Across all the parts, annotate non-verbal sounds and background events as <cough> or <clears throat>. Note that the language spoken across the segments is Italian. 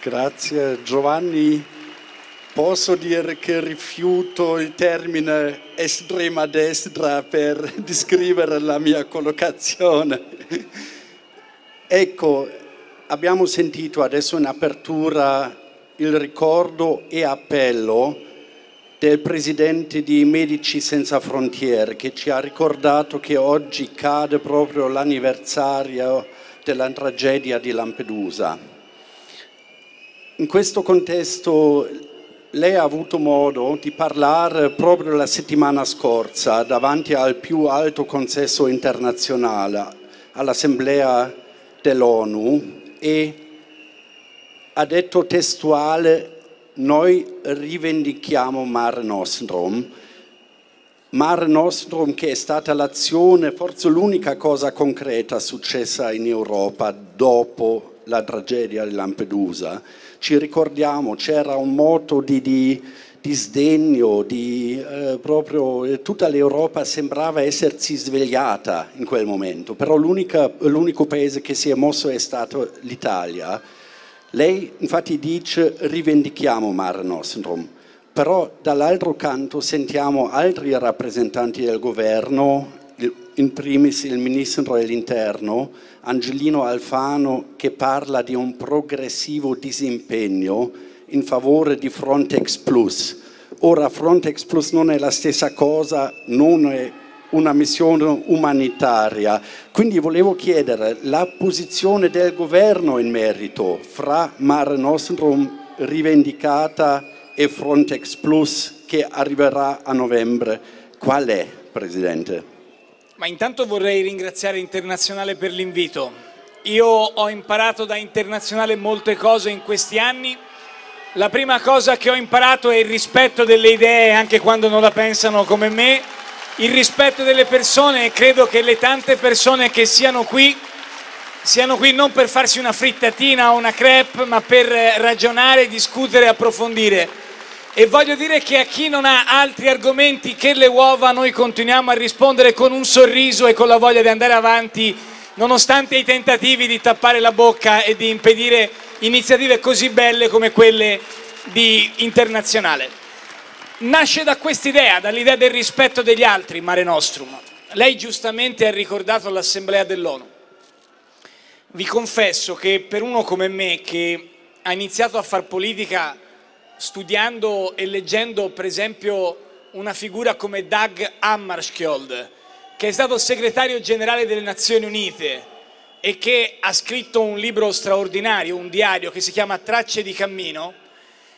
Grazie Giovanni. Posso dire che rifiuto il termine estrema destra per <laughs> descrivere la mia collocazione. Ecco, abbiamo sentito adesso in apertura il ricordo e appello del presidente di Medici Senza Frontiere che ci ha ricordato che oggi cade proprio l'anniversario della tragedia di Lampedusa. In questo contesto lei ha avuto modo di parlare proprio la settimana scorsa davanti al più alto consesso internazionale, all'Assemblea dell'ONU e ha detto testuale noi rivendichiamo Mare Nostrum. Mare Nostrum che è stata l'azione, forse l'unica cosa concreta successa in Europa dopo la tragedia di Lampedusa ci ricordiamo, c'era un moto di, di, di sdegno, di, eh, proprio eh, tutta l'Europa sembrava essersi svegliata in quel momento, però l'unico paese che si è mosso è stato l'Italia. Lei infatti dice rivendichiamo Mare Nostrum, però dall'altro canto sentiamo altri rappresentanti del governo, in primis il ministro dell'interno, Angelino Alfano che parla di un progressivo disimpegno in favore di Frontex Plus. Ora Frontex Plus non è la stessa cosa, non è una missione umanitaria. Quindi volevo chiedere la posizione del governo in merito fra Mare Nostrum rivendicata e Frontex Plus che arriverà a novembre. Qual è, Presidente? Ma intanto vorrei ringraziare Internazionale per l'invito. Io ho imparato da Internazionale molte cose in questi anni. La prima cosa che ho imparato è il rispetto delle idee, anche quando non la pensano come me, il rispetto delle persone e credo che le tante persone che siano qui siano qui non per farsi una frittatina o una crepe, ma per ragionare, discutere, approfondire. E voglio dire che a chi non ha altri argomenti che le uova, noi continuiamo a rispondere con un sorriso e con la voglia di andare avanti, nonostante i tentativi di tappare la bocca e di impedire iniziative così belle come quelle di Internazionale. Nasce da quest'idea, dall'idea del rispetto degli altri, Mare Nostrum. Lei giustamente ha ricordato l'Assemblea dell'ONU. Vi confesso che per uno come me che ha iniziato a far politica studiando e leggendo per esempio una figura come Dag Hammarskjöld, che è stato segretario generale delle Nazioni Unite e che ha scritto un libro straordinario, un diario che si chiama Tracce di cammino,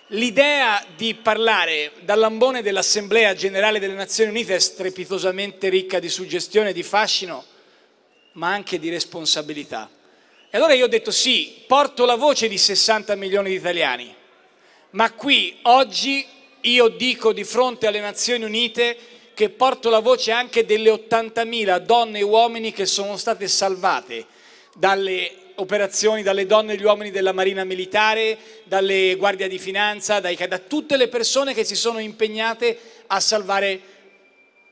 l'idea di parlare dall'ambone dell'Assemblea generale delle Nazioni Unite è strepitosamente ricca di suggestione, di fascino, ma anche di responsabilità. E allora io ho detto sì, porto la voce di 60 milioni di italiani, ma qui oggi io dico di fronte alle Nazioni Unite che porto la voce anche delle 80.000 donne e uomini che sono state salvate dalle operazioni dalle donne e gli uomini della Marina Militare, dalle Guardia di Finanza, dai, da tutte le persone che si sono impegnate a salvare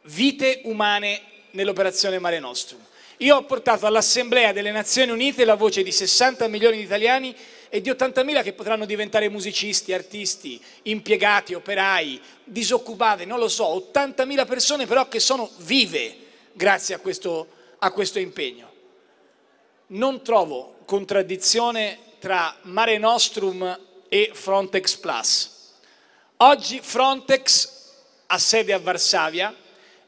vite umane nell'operazione Mare Nostrum. Io ho portato all'Assemblea delle Nazioni Unite la voce di 60 milioni di italiani e di 80.000 che potranno diventare musicisti, artisti, impiegati, operai, disoccupati, non lo so, 80.000 persone però che sono vive grazie a questo, a questo impegno. Non trovo contraddizione tra Mare Nostrum e Frontex Plus. Oggi Frontex ha sede a Varsavia,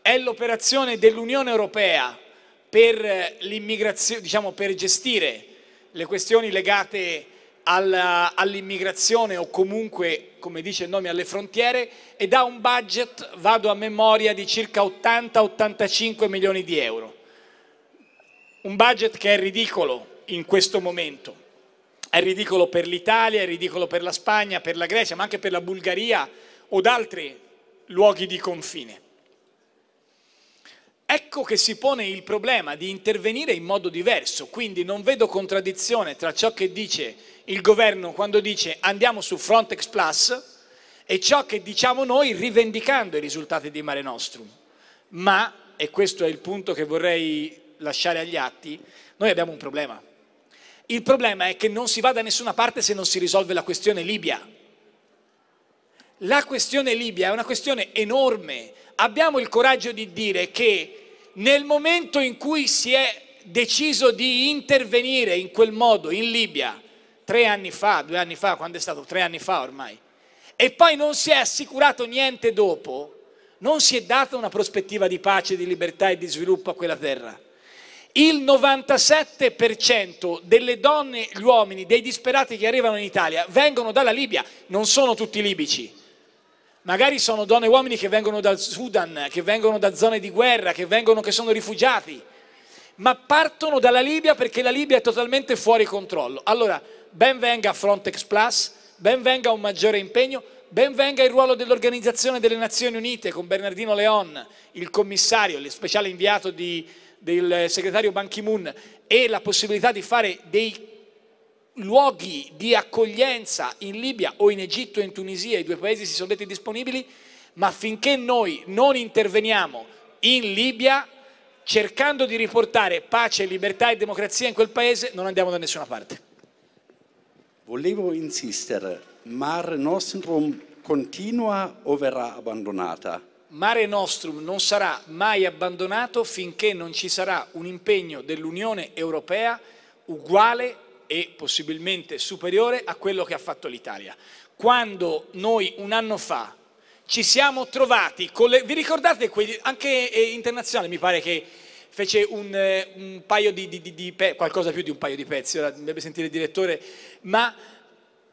è l'operazione dell'Unione Europea per, diciamo, per gestire le questioni legate all'immigrazione o comunque, come dice il nome, alle frontiere e da un budget, vado a memoria, di circa 80-85 milioni di euro. Un budget che è ridicolo in questo momento. È ridicolo per l'Italia, è ridicolo per la Spagna, per la Grecia, ma anche per la Bulgaria o da altri luoghi di confine. Ecco che si pone il problema di intervenire in modo diverso, quindi non vedo contraddizione tra ciò che dice il governo quando dice andiamo su Frontex Plus e ciò che diciamo noi rivendicando i risultati di Mare Nostrum. Ma, e questo è il punto che vorrei lasciare agli atti, noi abbiamo un problema. Il problema è che non si va da nessuna parte se non si risolve la questione Libia. La questione Libia è una questione enorme abbiamo il coraggio di dire che nel momento in cui si è deciso di intervenire in quel modo in Libia, tre anni fa, due anni fa, quando è stato? Tre anni fa ormai, e poi non si è assicurato niente dopo, non si è data una prospettiva di pace, di libertà e di sviluppo a quella terra. Il 97% delle donne, gli uomini, dei disperati che arrivano in Italia vengono dalla Libia, non sono tutti libici magari sono donne e uomini che vengono dal Sudan, che vengono da zone di guerra, che, vengono, che sono rifugiati, ma partono dalla Libia perché la Libia è totalmente fuori controllo. Allora, ben venga Frontex Plus, ben venga un maggiore impegno, ben venga il ruolo dell'Organizzazione delle Nazioni Unite con Bernardino Leon, il commissario, il speciale inviato di, del segretario Ban Ki-moon e la possibilità di fare dei luoghi di accoglienza in Libia o in Egitto e in Tunisia, i due paesi si sono detti disponibili, ma finché noi non interveniamo in Libia cercando di riportare pace, libertà e democrazia in quel paese, non andiamo da nessuna parte. Volevo insistere, Mare Nostrum continua o verrà abbandonata? Mare Nostrum non sarà mai abbandonato finché non ci sarà un impegno dell'Unione Europea uguale e possibilmente superiore a quello che ha fatto l'Italia. Quando noi un anno fa ci siamo trovati con le... Vi ricordate quelli... Anche eh, Internazionale mi pare che fece un, eh, un paio di... di, di, di pe... qualcosa più di un paio di pezzi, ora dovrebbe sentire il direttore, ma...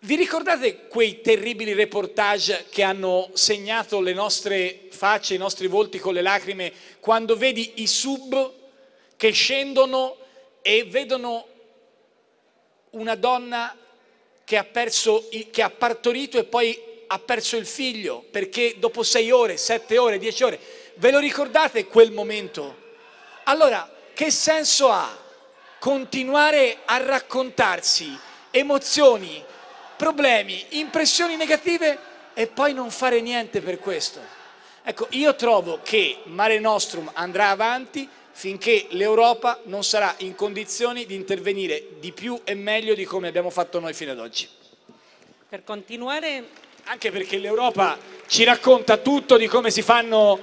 Vi ricordate quei terribili reportage che hanno segnato le nostre facce, i nostri volti con le lacrime, quando vedi i sub che scendono e vedono una donna che ha, perso, che ha partorito e poi ha perso il figlio perché dopo sei ore, sette ore, dieci ore, ve lo ricordate quel momento? Allora, che senso ha continuare a raccontarsi emozioni, problemi, impressioni negative e poi non fare niente per questo? Ecco, io trovo che Mare Nostrum andrà avanti, finché l'Europa non sarà in condizioni di intervenire di più e meglio di come abbiamo fatto noi fino ad oggi. Per continuare... Anche perché l'Europa ci racconta tutto di come si fanno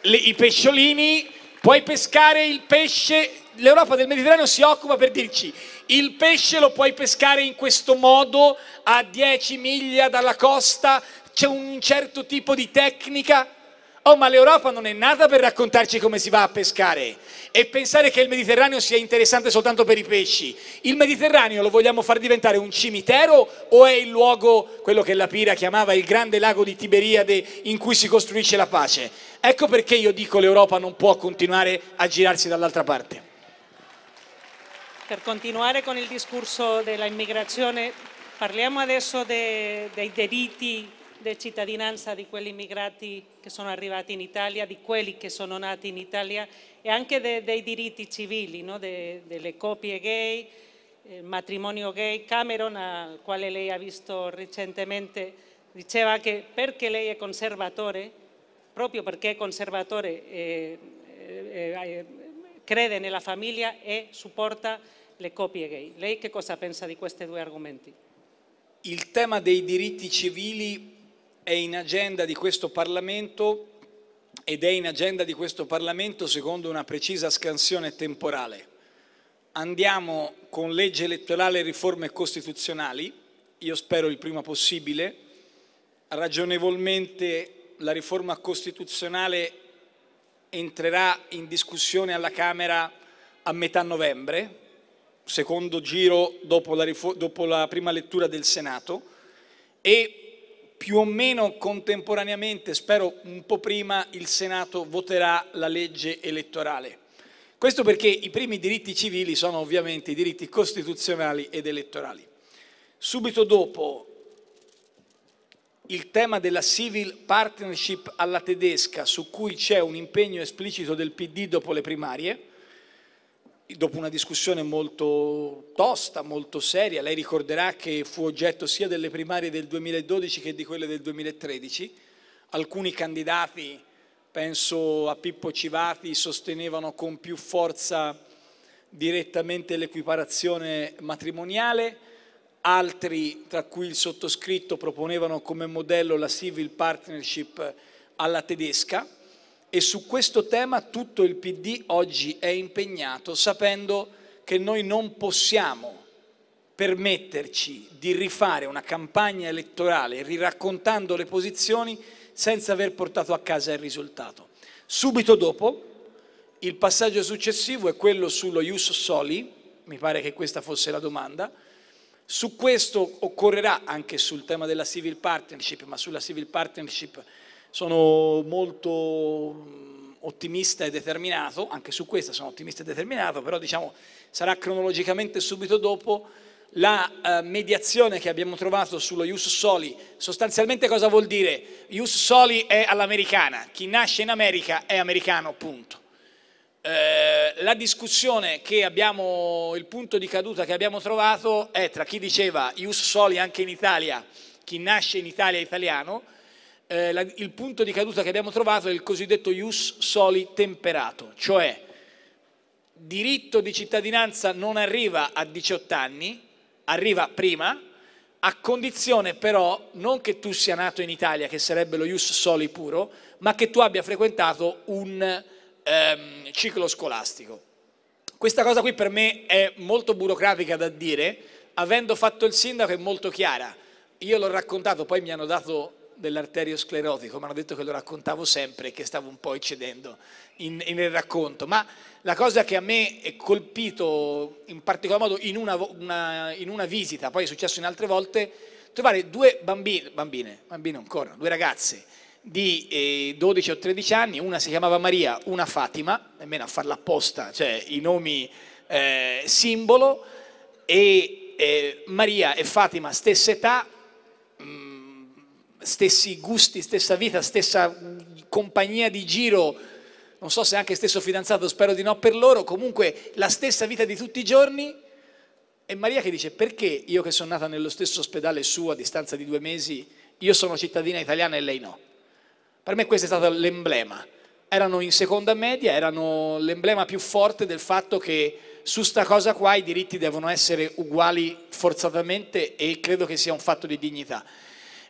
le, i pesciolini, puoi pescare il pesce, l'Europa del Mediterraneo si occupa per dirci il pesce lo puoi pescare in questo modo a 10 miglia dalla costa, c'è un certo tipo di tecnica, Oh, ma l'Europa non è nata per raccontarci come si va a pescare e pensare che il Mediterraneo sia interessante soltanto per i pesci. Il Mediterraneo lo vogliamo far diventare un cimitero o è il luogo, quello che la Pira chiamava il grande lago di Tiberiade in cui si costruisce la pace? Ecco perché io dico l'Europa non può continuare a girarsi dall'altra parte. Per continuare con il discorso dell'immigrazione, parliamo adesso de, dei diritti di cittadinanza di quelli immigrati che sono arrivati in Italia, di quelli che sono nati in Italia e anche de, dei diritti civili, no? de, delle coppie gay, il eh, matrimonio gay. Cameron, al quale lei ha visto recentemente, diceva che perché lei è conservatore, proprio perché è conservatore, eh, eh, crede nella famiglia e supporta le coppie gay. Lei che cosa pensa di questi due argomenti? Il tema dei diritti civili è in agenda di questo Parlamento ed è in agenda di questo Parlamento secondo una precisa scansione temporale. Andiamo con legge elettorale e riforme costituzionali, io spero il prima possibile, ragionevolmente la riforma costituzionale entrerà in discussione alla Camera a metà novembre, secondo giro dopo la, dopo la prima lettura del Senato, e più o meno contemporaneamente, spero un po' prima, il Senato voterà la legge elettorale. Questo perché i primi diritti civili sono ovviamente i diritti costituzionali ed elettorali. Subito dopo il tema della civil partnership alla tedesca, su cui c'è un impegno esplicito del PD dopo le primarie, dopo una discussione molto tosta, molto seria, lei ricorderà che fu oggetto sia delle primarie del 2012 che di quelle del 2013, alcuni candidati, penso a Pippo Civati, sostenevano con più forza direttamente l'equiparazione matrimoniale, altri, tra cui il sottoscritto, proponevano come modello la civil partnership alla tedesca e su questo tema tutto il PD oggi è impegnato sapendo che noi non possiamo permetterci di rifare una campagna elettorale riraccontando le posizioni senza aver portato a casa il risultato. Subito dopo il passaggio successivo è quello sullo ius soli, mi pare che questa fosse la domanda, su questo occorrerà anche sul tema della civil partnership, ma sulla civil partnership sono molto mm, ottimista e determinato, anche su questa sono ottimista e determinato, però diciamo sarà cronologicamente subito dopo la eh, mediazione che abbiamo trovato sullo Ius Soli. Sostanzialmente cosa vuol dire? Ius Soli è all'americana, chi nasce in America è americano, punto. Eh, la discussione che abbiamo, il punto di caduta che abbiamo trovato è tra chi diceva Ius Soli anche in Italia, chi nasce in Italia è italiano, eh, la, il punto di caduta che abbiamo trovato è il cosiddetto ius soli temperato, cioè diritto di cittadinanza non arriva a 18 anni, arriva prima, a condizione però non che tu sia nato in Italia, che sarebbe lo ius soli puro, ma che tu abbia frequentato un ehm, ciclo scolastico. Questa cosa qui per me è molto burocratica da dire, avendo fatto il sindaco è molto chiara. Io l'ho raccontato, poi mi hanno dato dell'arterio sclerotico, mi hanno detto che lo raccontavo sempre e che stavo un po' eccedendo nel racconto, ma la cosa che a me è colpito in particolar modo in una, una, in una visita, poi è successo in altre volte, trovare due bambine, bambine, bambine ancora, due ragazze di eh, 12 o 13 anni, una si chiamava Maria, una Fatima, nemmeno a farla apposta, cioè i nomi eh, simbolo, e eh, Maria e Fatima stessa età, mh, mm, stessi gusti, stessa vita, stessa mm, compagnia di giro, non so se anche stesso fidanzato, spero di no per loro, comunque la stessa vita di tutti i giorni. E Maria che dice, perché io che sono nata nello stesso ospedale suo a distanza di due mesi, io sono cittadina italiana e lei no? Per me questo è stato l'emblema. Erano in seconda media, erano l'emblema più forte del fatto che su sta cosa qua i diritti devono essere uguali forzatamente e credo che sia un fatto di dignità.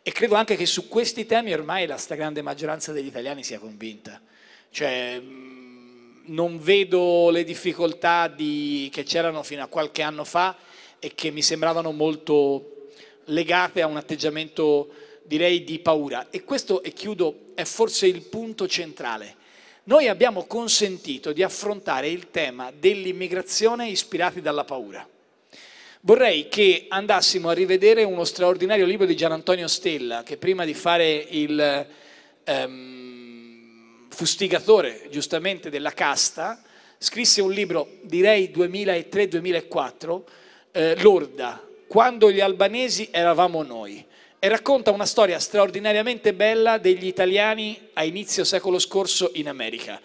E credo anche che su questi temi ormai la stragrande maggioranza degli italiani sia convinta. Cioè, mm, non vedo le difficoltà di, che c'erano fino a qualche anno fa e che mi sembravano molto legate a un atteggiamento direi di paura. E questo, e chiudo, è forse il punto centrale. Noi abbiamo consentito di affrontare il tema dell'immigrazione ispirati dalla paura. Vorrei che andassimo a rivedere uno straordinario libro di Gian Antonio Stella, che prima di fare il ehm, fustigatore giustamente della casta, scrisse un libro, direi 2003-2004, eh, L'Orda, quando gli albanesi eravamo noi, e racconta una storia straordinariamente bella degli italiani a inizio secolo scorso in America.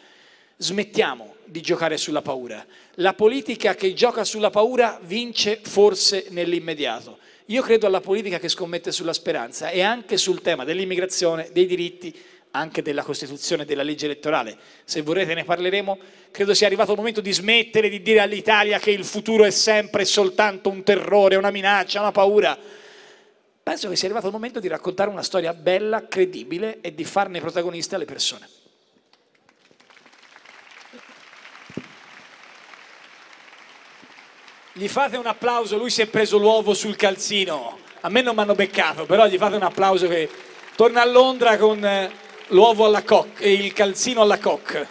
Smettiamo di giocare sulla paura. La politica che gioca sulla paura vince forse nell'immediato. Io credo alla politica che scommette sulla speranza e anche sul tema dell'immigrazione, dei diritti, anche della Costituzione e della legge elettorale. Se vorrete ne parleremo. Credo sia arrivato il momento di smettere di dire all'Italia che il futuro è sempre soltanto un terrore, una minaccia, una paura. Penso che sia arrivato il momento di raccontare una storia bella, credibile e di farne protagonista le persone. Gli fate un applauso, lui si è preso l'uovo sul calzino. A me non mi hanno beccato, però gli fate un applauso che torna a Londra con eh, l'uovo alla coc e il calzino alla coc.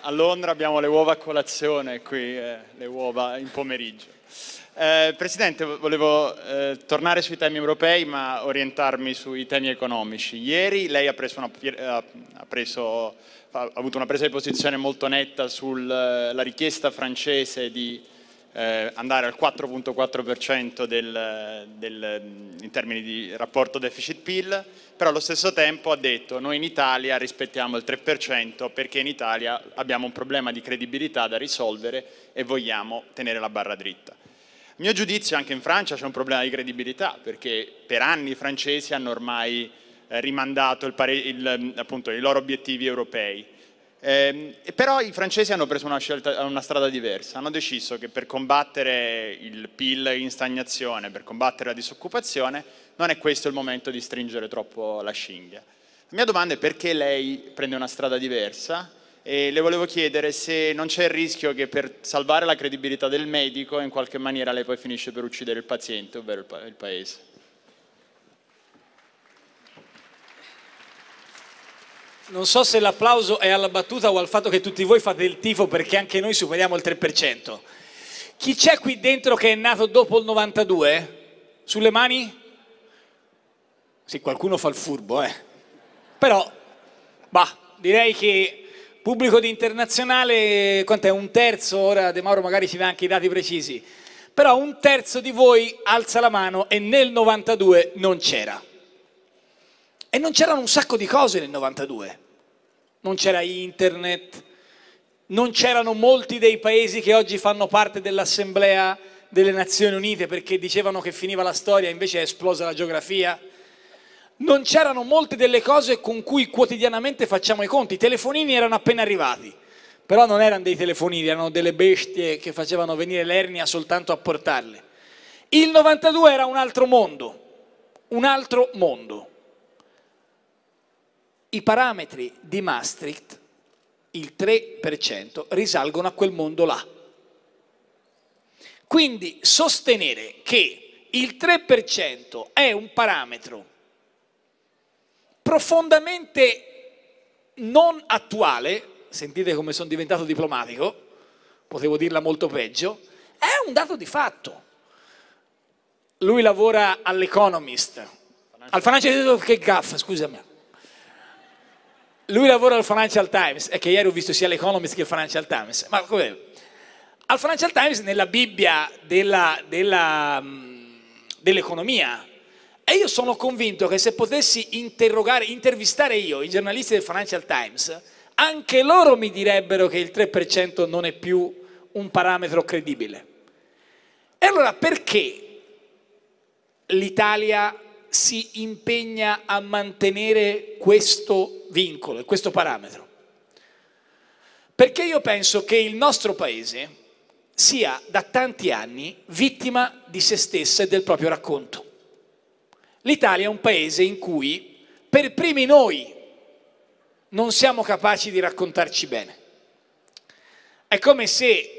A Londra abbiamo le uova a colazione, qui eh, le uova in pomeriggio. Eh, Presidente, volevo eh, tornare sui temi europei ma orientarmi sui temi economici. Ieri lei ha preso, una, ha preso ha avuto una presa di posizione molto netta sulla eh, richiesta francese di eh, andare al 4.4% mm, in termini di rapporto deficit-PIL, però allo stesso tempo ha detto noi in Italia rispettiamo il 3% perché in Italia abbiamo un problema di credibilità da risolvere e vogliamo tenere la barra dritta. A mio giudizio anche in Francia c'è un problema di credibilità perché per anni i francesi hanno ormai eh, rimandato il il, mm, appunto, i loro obiettivi europei. Eh, però i francesi hanno preso una, scelta, una strada diversa, hanno deciso che per combattere il PIL in stagnazione, per combattere la disoccupazione, non è questo il momento di stringere troppo la scinghia. La mia domanda è perché lei prende una strada diversa e le volevo chiedere se non c'è il rischio che per salvare la credibilità del medico in qualche maniera lei poi finisce per uccidere il paziente, ovvero il, pa- il paese. Non so se l'applauso è alla battuta o al fatto che tutti voi fate il tifo perché anche noi superiamo il 3%. Chi c'è qui dentro che è nato dopo il 92? Sulle mani? Sì, qualcuno fa il furbo, eh. Però, bah, direi che pubblico di internazionale, quant'è? Un terzo, ora De Mauro magari ci dà anche i dati precisi. Però un terzo di voi alza la mano e nel 92 non c'era. E non c'erano un sacco di cose nel 92. Non c'era internet, non c'erano molti dei paesi che oggi fanno parte dell'Assemblea delle Nazioni Unite perché dicevano che finiva la storia, invece è esplosa la geografia. Non c'erano molte delle cose con cui quotidianamente facciamo i conti. I telefonini erano appena arrivati, però non erano dei telefonini, erano delle bestie che facevano venire l'ernia soltanto a portarle. Il 92 era un altro mondo, un altro mondo. I parametri di Maastricht, il 3%, risalgono a quel mondo là. Quindi sostenere che il 3% è un parametro profondamente non attuale, sentite come sono diventato diplomatico, potevo dirla molto peggio, è un dato di fatto. Lui lavora all'Economist, al Financial Times che Gaff, scusami, lui lavora al Financial Times, è che ieri ho visto sia l'Economist che il Financial Times, ma come... Al Financial Times, nella Bibbia della, della, mm, dell'economia, e io sono convinto che se potessi interrogare, intervistare io i giornalisti del Financial Times, anche loro mi direbbero che il 3% non è più un parametro credibile. E allora perché l'Italia si impegna a mantenere questo vincolo e questo parametro? Perché io penso che il nostro paese sia da tanti anni vittima di se stessa e del proprio racconto. L'Italia è un paese in cui per primi noi non siamo capaci di raccontarci bene. È come se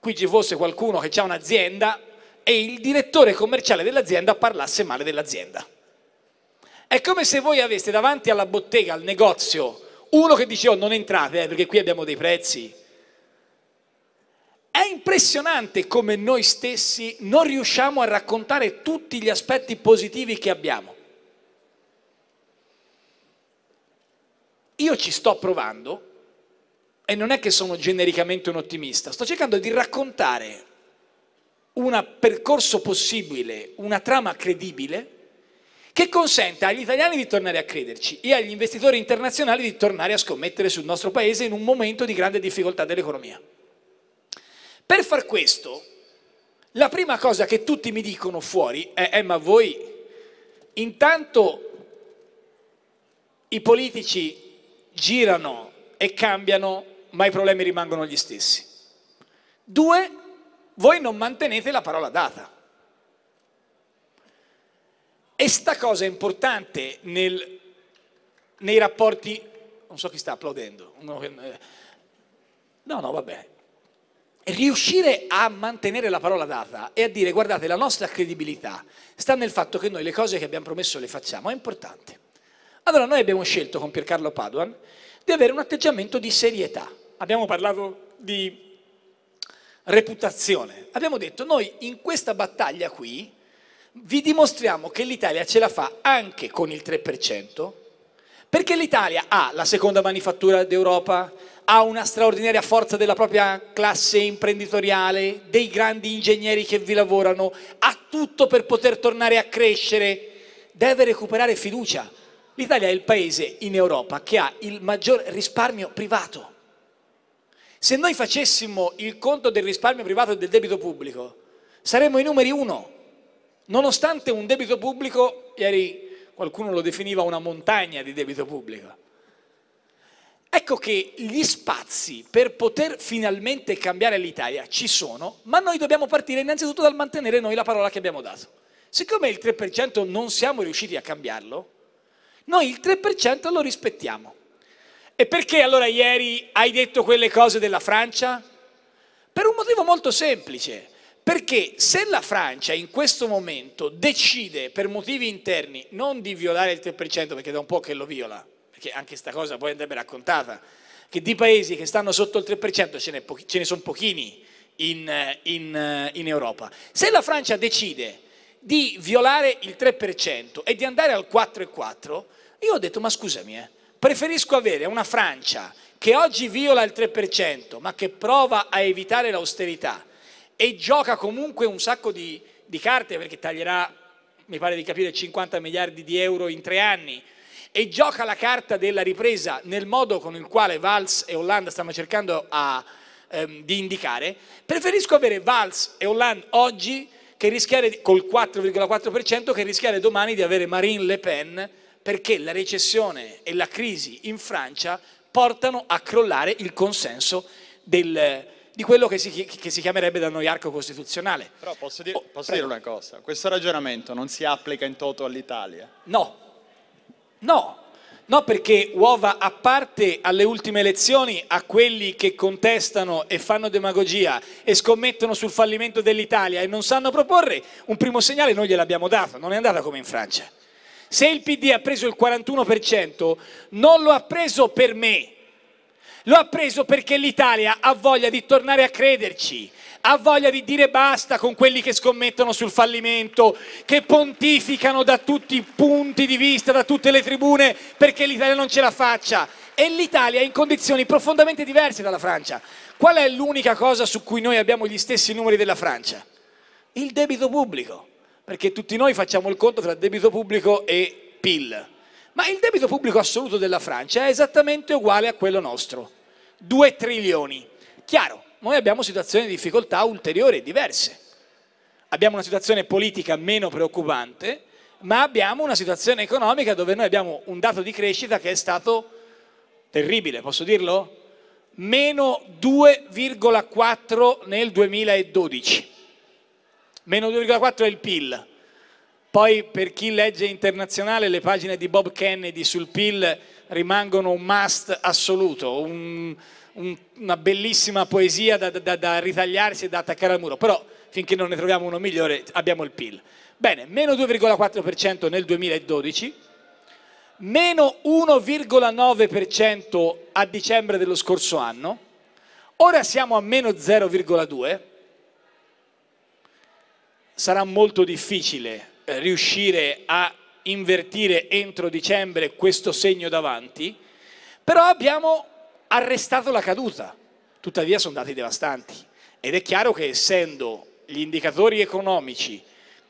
qui ci fosse qualcuno che ha un'azienda e il direttore commerciale dell'azienda parlasse male dell'azienda. È come se voi aveste davanti alla bottega, al negozio, uno che dice oh non entrate eh, perché qui abbiamo dei prezzi. È impressionante come noi stessi non riusciamo a raccontare tutti gli aspetti positivi che abbiamo. Io ci sto provando e non è che sono genericamente un ottimista, sto cercando di raccontare un percorso possibile, una trama credibile che consenta agli italiani di tornare a crederci e agli investitori internazionali di tornare a scommettere sul nostro paese in un momento di grande difficoltà dell'economia. Per far questo, la prima cosa che tutti mi dicono fuori è, eh, ma voi intanto i politici girano e cambiano, ma i problemi rimangono gli stessi. Due, voi non mantenete la parola data. E sta cosa è importante nel, nei rapporti, non so chi sta applaudendo, eh, no, no, vabbè, riuscire a mantenere la parola data e a dire guardate la nostra credibilità sta nel fatto che noi le cose che abbiamo promesso le facciamo, è importante. Allora noi abbiamo scelto con Piercarlo Paduan di avere un atteggiamento di serietà. Abbiamo parlato di reputazione. Abbiamo detto noi in questa battaglia qui vi dimostriamo che l'Italia ce la fa anche con il 3%, perché l'Italia ha la seconda manifattura d'Europa, ha una straordinaria forza della propria classe imprenditoriale, dei grandi ingegneri che vi lavorano, ha tutto per poter tornare a crescere, deve recuperare fiducia. L'Italia è il paese in Europa che ha il maggior risparmio privato se noi facessimo il conto del risparmio privato e del debito pubblico, saremmo i numeri uno, nonostante un debito pubblico, ieri qualcuno lo definiva una montagna di debito pubblico. Ecco che gli spazi per poter finalmente cambiare l'Italia ci sono, ma noi dobbiamo partire innanzitutto dal mantenere noi la parola che abbiamo dato. Siccome il 3% non siamo riusciti a cambiarlo, noi il 3% lo rispettiamo. E perché allora ieri hai detto quelle cose della Francia? Per un motivo molto semplice, perché se la Francia in questo momento decide per motivi interni non di violare il 3%, perché da un po' che lo viola, perché anche questa cosa poi andrebbe raccontata, che di paesi che stanno sotto il 3% ce ne, ce ne sono pochini in, in, in Europa, se la Francia decide di violare il 3% e di andare al 4,4, io ho detto ma scusami eh, Preferisco avere una Francia che oggi viola il 3%, ma che prova a evitare l'austerità e gioca comunque un sacco di, di carte perché taglierà, mi pare di capire, 50 miliardi di euro in tre anni e gioca la carta della ripresa nel modo con il quale Valls e Hollande stanno cercando a, ehm, di indicare, preferisco avere Valls e Hollande oggi che rischiare col 4,4% che rischiare domani di avere Marine Le Pen perché la recessione e la crisi in Francia portano a crollare il consenso del, di quello che si, che si, chiamerebbe da noi arco costituzionale. Però posso, dire, oh, posso dire una cosa, questo ragionamento non si applica in toto all'Italia? No, no, No, perché uova a parte alle ultime elezioni, a quelli che contestano e fanno demagogia e scommettono sul fallimento dell'Italia e non sanno proporre, un primo segnale noi gliel'abbiamo dato, non è andata come in Francia. Se il PD ha preso il 41%, non lo ha preso per me, lo ha preso perché l'Italia ha voglia di tornare a crederci, ha voglia di dire basta con quelli che scommettono sul fallimento, che pontificano da tutti i punti di vista, da tutte le tribune, perché l'Italia non ce la faccia. E l'Italia è in condizioni profondamente diverse dalla Francia. Qual è l'unica cosa su cui noi abbiamo gli stessi numeri della Francia? Il debito pubblico perché tutti noi facciamo il conto tra debito pubblico e PIL. Ma il debito pubblico assoluto della Francia è esattamente uguale a quello nostro, 2 trilioni. Chiaro, noi abbiamo situazioni di difficoltà ulteriori e diverse. Abbiamo una situazione politica meno preoccupante, ma abbiamo una situazione economica dove noi abbiamo un dato di crescita che è stato terribile, posso dirlo? Meno 2,4 nel 2012 meno 2,4 è il PIL. Poi per chi legge internazionale le pagine di Bob Kennedy sul PIL rimangono un must assoluto, un, un, una bellissima poesia da, da, da ritagliarsi e da attaccare al muro, però finché non ne troviamo uno migliore abbiamo il PIL. Bene, meno 2,4% nel 2012, meno 1,9% a dicembre dello scorso anno, ora siamo a meno 0,2%, sarà molto difficile eh, riuscire a invertire entro dicembre questo segno davanti, però abbiamo arrestato la caduta. Tuttavia sono dati devastanti ed è chiaro che essendo gli indicatori economici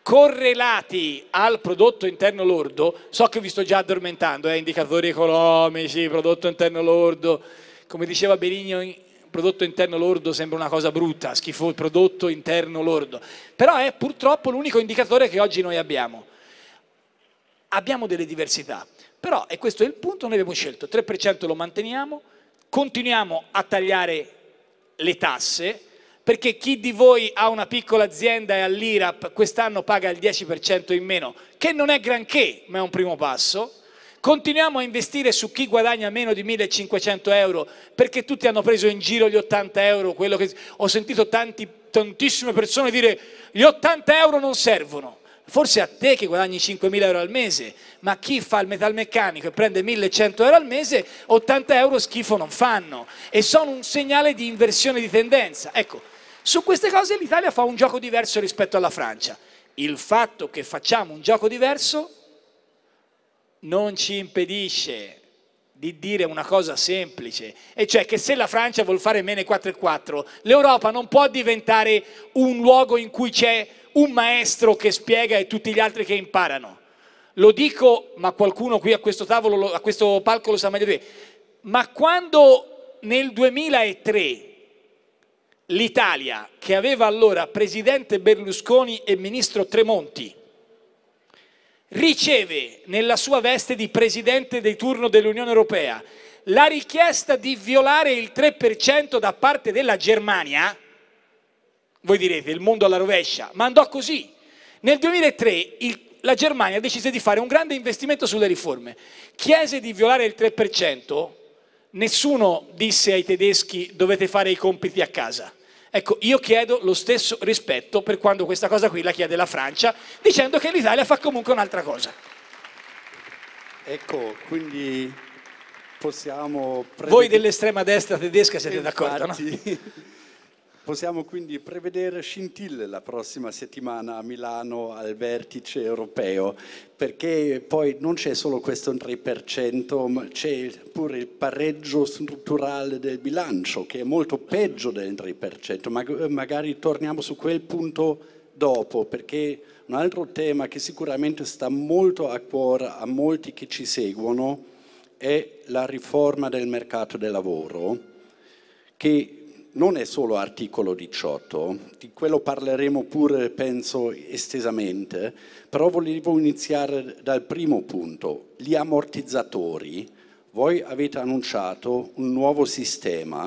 correlati al prodotto interno lordo, so che vi sto già addormentando, eh, indicatori economici, prodotto interno lordo, come diceva Benigno prodotto interno lordo sembra una cosa brutta, schifo il prodotto interno lordo, però è purtroppo l'unico indicatore che oggi noi abbiamo. Abbiamo delle diversità, però, e questo è il punto, noi abbiamo scelto, 3% lo manteniamo, continuiamo a tagliare le tasse, perché chi di voi ha una piccola azienda e all'IRAP quest'anno paga il 10% in meno, che non è granché, ma è un primo passo, Continuiamo a investire su chi guadagna meno di 1500 euro perché tutti hanno preso in giro gli 80 euro. quello Che... Ho sentito tanti, tantissime persone dire gli 80 euro non servono. Forse a te che guadagni 5.000 euro al mese, ma chi fa il metalmeccanico e prende 1.100 euro al mese, 80 euro schifo non fanno e sono un segnale di inversione di tendenza. Ecco, su queste cose l'Italia fa un gioco diverso rispetto alla Francia. Il fatto che facciamo un gioco diverso non ci impedisce di dire una cosa semplice, e cioè che se la Francia vuol fare meno 4 e 4, l'Europa non può diventare un luogo in cui c'è un maestro che spiega e tutti gli altri che imparano. Lo dico, ma qualcuno qui a questo tavolo, a questo palco lo sa meglio di me. ma quando nel 2003 l'Italia, che aveva allora presidente Berlusconi e ministro Tremonti, riceve nella sua veste di presidente di turno dell'Unione Europea la richiesta di violare il 3% da parte della Germania, voi direte il mondo alla rovescia, ma andò così. Nel 2003 il, la Germania decise di fare un grande investimento sulle riforme, chiese di violare il 3%, nessuno disse ai tedeschi dovete fare i compiti a casa Ecco, io chiedo lo stesso rispetto per quando questa cosa qui la chiede la Francia, dicendo che l'Italia fa comunque un'altra cosa. Ecco, quindi possiamo... Voi dell'estrema destra tedesca siete d'accordo, no? Possiamo quindi prevedere scintille la prossima settimana a Milano al vertice europeo, perché poi non c'è solo questo 3%, ma c'è pure il pareggio strutturale del bilancio, che è molto peggio del 3%, ma magari torniamo su quel punto dopo, perché un altro tema che sicuramente sta molto a cuore a molti che ci seguono è la riforma del mercato del lavoro, che non è solo articolo 18, di quello parleremo pure, penso, estesamente, però volevo iniziare dal primo punto, gli ammortizzatori. Voi avete annunciato un nuovo sistema,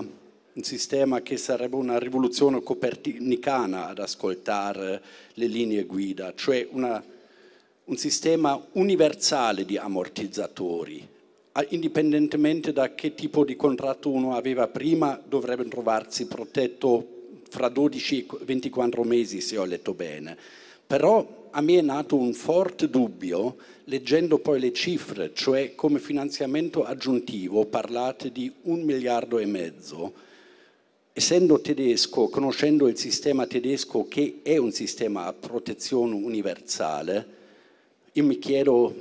un sistema che sarebbe una rivoluzione copernicana ad ascoltare le linee guida, cioè una, un sistema universale di ammortizzatori Ah, indipendentemente da che tipo di contratto uno aveva prima, dovrebbe trovarsi protetto fra 12 e 24 mesi, se ho letto bene. Però a me è nato un forte dubbio, leggendo poi le cifre, cioè come finanziamento aggiuntivo parlate di un miliardo e mezzo. Essendo tedesco, conoscendo il sistema tedesco che è un sistema a protezione universale, io mi chiedo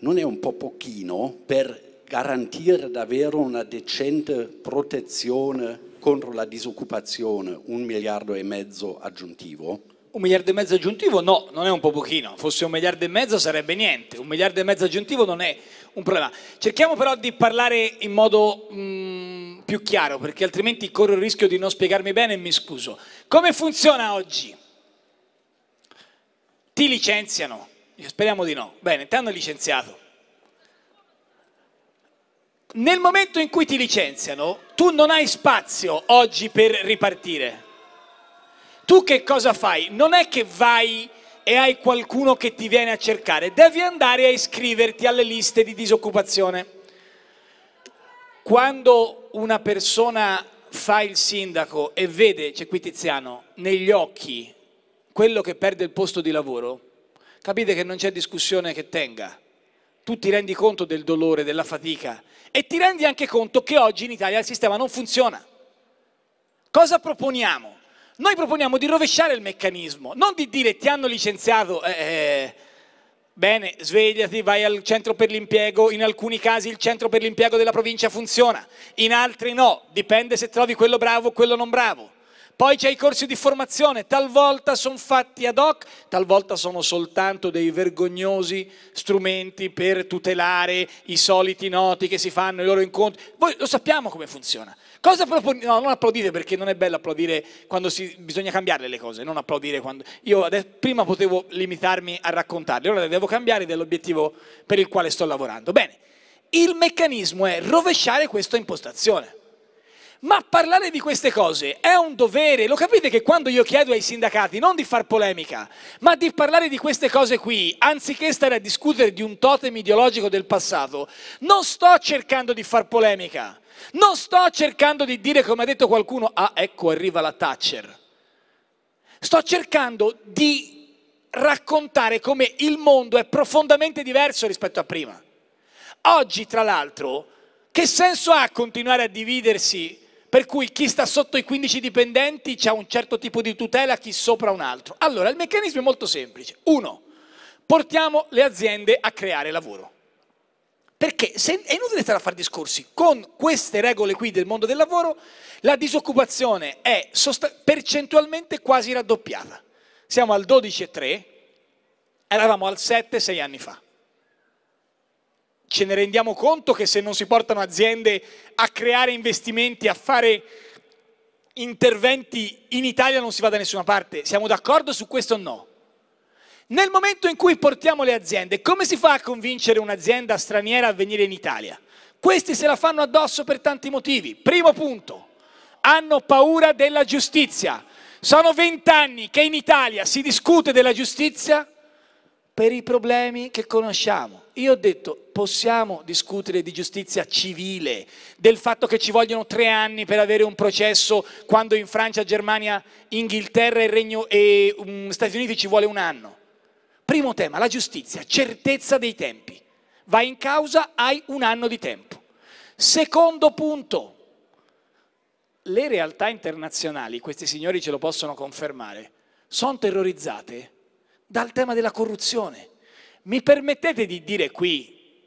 non è un po' pochino per garantire davvero una decente protezione contro la disoccupazione, un miliardo e mezzo aggiuntivo? Un miliardo e mezzo aggiuntivo no, non è un po' pochino, fosse un miliardo e mezzo sarebbe niente, un miliardo e mezzo aggiuntivo non è un problema. Cerchiamo però di parlare in modo mh, mm, più chiaro perché altrimenti corro il rischio di non spiegarmi bene e mi scuso. Come funziona oggi? Ti licenziano, Speriamo di no. Bene, ti hanno licenziato. Nel momento in cui ti licenziano, tu non hai spazio oggi per ripartire. Tu che cosa fai? Non è che vai e hai qualcuno che ti viene a cercare, devi andare a iscriverti alle liste di disoccupazione. Quando una persona fa il sindaco e vede, c'è qui Tiziano, negli occhi quello che perde il posto di lavoro, capite che non c'è discussione che tenga. Tu ti rendi conto del dolore, della fatica e ti rendi anche conto che oggi in Italia il sistema non funziona. Cosa proponiamo? Noi proponiamo di rovesciare il meccanismo, non di dire ti hanno licenziato, eh, eh bene, svegliati, vai al centro per l'impiego, in alcuni casi il centro per l'impiego della provincia funziona, in altri no, dipende se trovi quello bravo o quello non bravo. Poi c'è i corsi di formazione, talvolta sono fatti ad hoc, talvolta sono soltanto dei vergognosi strumenti per tutelare i soliti noti che si fanno, i loro incontri. Voi lo sappiamo come funziona. Cosa propon- no, non applaudite perché non è bello applaudire quando si- bisogna cambiare le cose, non applaudire quando... Io adesso, prima potevo limitarmi a raccontarle, ora le devo cambiare dell'obiettivo per il quale sto lavorando. Bene, il meccanismo è rovesciare questa impostazione. Ma parlare di queste cose è un dovere. Lo capite che quando io chiedo ai sindacati non di far polemica, ma di parlare di queste cose qui, anziché stare a discutere di un totem ideologico del passato, non sto cercando di far polemica. Non sto cercando di dire, come ha detto qualcuno, ah ecco arriva la Thatcher. Sto cercando di raccontare come il mondo è profondamente diverso rispetto a prima. Oggi, tra l'altro, che senso ha continuare a dividersi per cui chi sta sotto i 15 dipendenti ha un certo tipo di tutela, chi sopra un altro. Allora, il meccanismo è molto semplice. Uno, portiamo le aziende a creare lavoro. Perché se, è inutile stare a fare discorsi, con queste regole qui del mondo del lavoro la disoccupazione è percentualmente quasi raddoppiata. Siamo al 12,3, eravamo al 7 sei anni fa ce ne rendiamo conto che se non si portano aziende a creare investimenti, a fare interventi in Italia non si va da nessuna parte. Siamo d'accordo su questo o no? Nel momento in cui portiamo le aziende, come si fa a convincere un'azienda straniera a venire in Italia? Questi se la fanno addosso per tanti motivi. Primo punto, hanno paura della giustizia. Sono vent'anni che in Italia si discute della giustizia per i problemi che conosciamo. Io ho detto, possiamo discutere di giustizia civile, del fatto che ci vogliono tre anni per avere un processo quando in Francia, Germania, Inghilterra e, Regno, e um, Stati Uniti ci vuole un anno. Primo tema, la giustizia, certezza dei tempi. Vai in causa, hai un anno di tempo. Secondo punto, le realtà internazionali, questi signori ce lo possono confermare, sono terrorizzate dal tema della corruzione mi permettete di dire qui,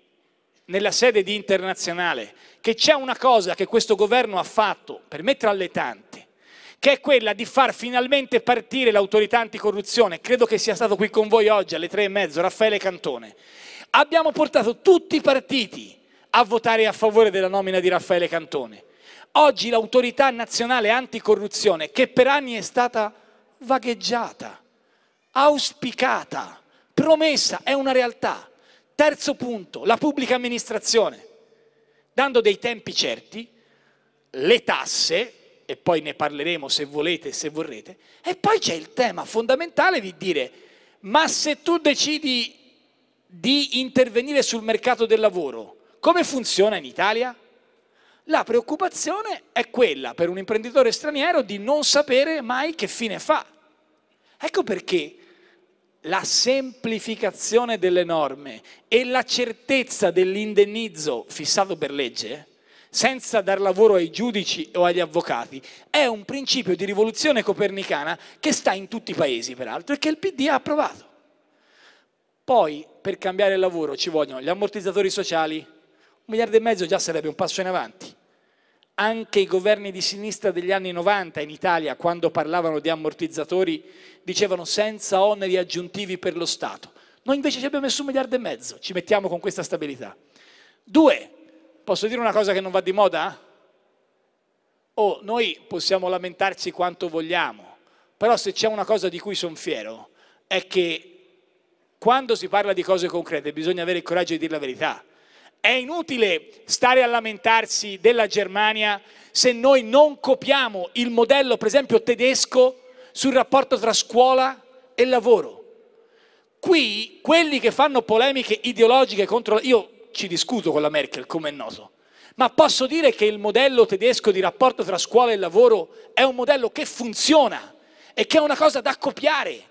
nella sede di internazionale, che c'è una cosa che questo governo ha fatto, per me tra le tante, che è quella di far finalmente partire l'autorità anticorruzione. Credo che sia stato qui con voi oggi alle tre e mezzo, Raffaele Cantone. Abbiamo portato tutti i partiti a votare a favore della nomina di Raffaele Cantone. Oggi l'autorità nazionale anticorruzione, che per anni è stata vagheggiata, auspicata, promessa, è una realtà. Terzo punto, la pubblica amministrazione. Dando dei tempi certi, le tasse, e poi ne parleremo se volete e se vorrete, e poi c'è il tema fondamentale di dire, ma se tu decidi di intervenire sul mercato del lavoro, come funziona in Italia? La preoccupazione è quella per un imprenditore straniero di non sapere mai che fine fa. Ecco perché la semplificazione delle norme e la certezza dell'indennizzo fissato per legge, senza dar lavoro ai giudici o agli avvocati, è un principio di rivoluzione copernicana che sta in tutti i paesi, peraltro, e che il PD ha approvato. Poi, per cambiare il lavoro, ci vogliono gli ammortizzatori sociali, un miliardo e mezzo già sarebbe un passo in avanti anche i governi di sinistra degli anni 90 in Italia, quando parlavano di ammortizzatori, dicevano senza oneri aggiuntivi per lo Stato. Noi invece ci abbiamo messo un miliardo e mezzo, ci mettiamo con questa stabilità. Due, posso dire una cosa che non va di moda? Oh, noi possiamo lamentarci quanto vogliamo, però se c'è una cosa di cui sono fiero è che quando si parla di cose concrete bisogna avere il coraggio di dire la verità. È inutile stare a lamentarsi della Germania se noi non copiamo il modello, per esempio, tedesco sul rapporto tra scuola e lavoro. Qui quelli che fanno polemiche ideologiche contro... La... Io ci discuto con la Merkel, come è noto, ma posso dire che il modello tedesco di rapporto tra scuola e lavoro è un modello che funziona e che è una cosa da copiare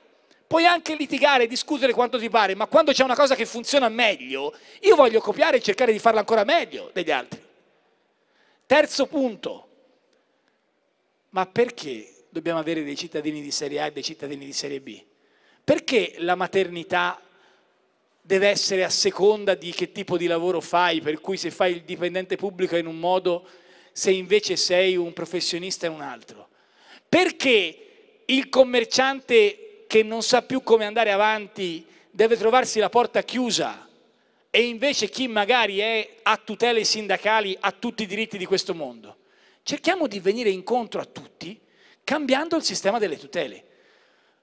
Puoi anche litigare, discutere quanto ti pare, ma quando c'è una cosa che funziona meglio, io voglio copiare e cercare di farla ancora meglio degli altri. Terzo punto. Ma perché dobbiamo avere dei cittadini di serie A e dei cittadini di serie B? Perché la maternità deve essere a seconda di che tipo di lavoro fai, per cui se fai il dipendente pubblico in un modo, se invece sei un professionista è un altro? Perché il commerciante che non sa più come andare avanti deve trovarsi la porta chiusa e invece chi magari è a tutele sindacali ha tutti i diritti di questo mondo. Cerchiamo di venire incontro a tutti cambiando il sistema delle tutele.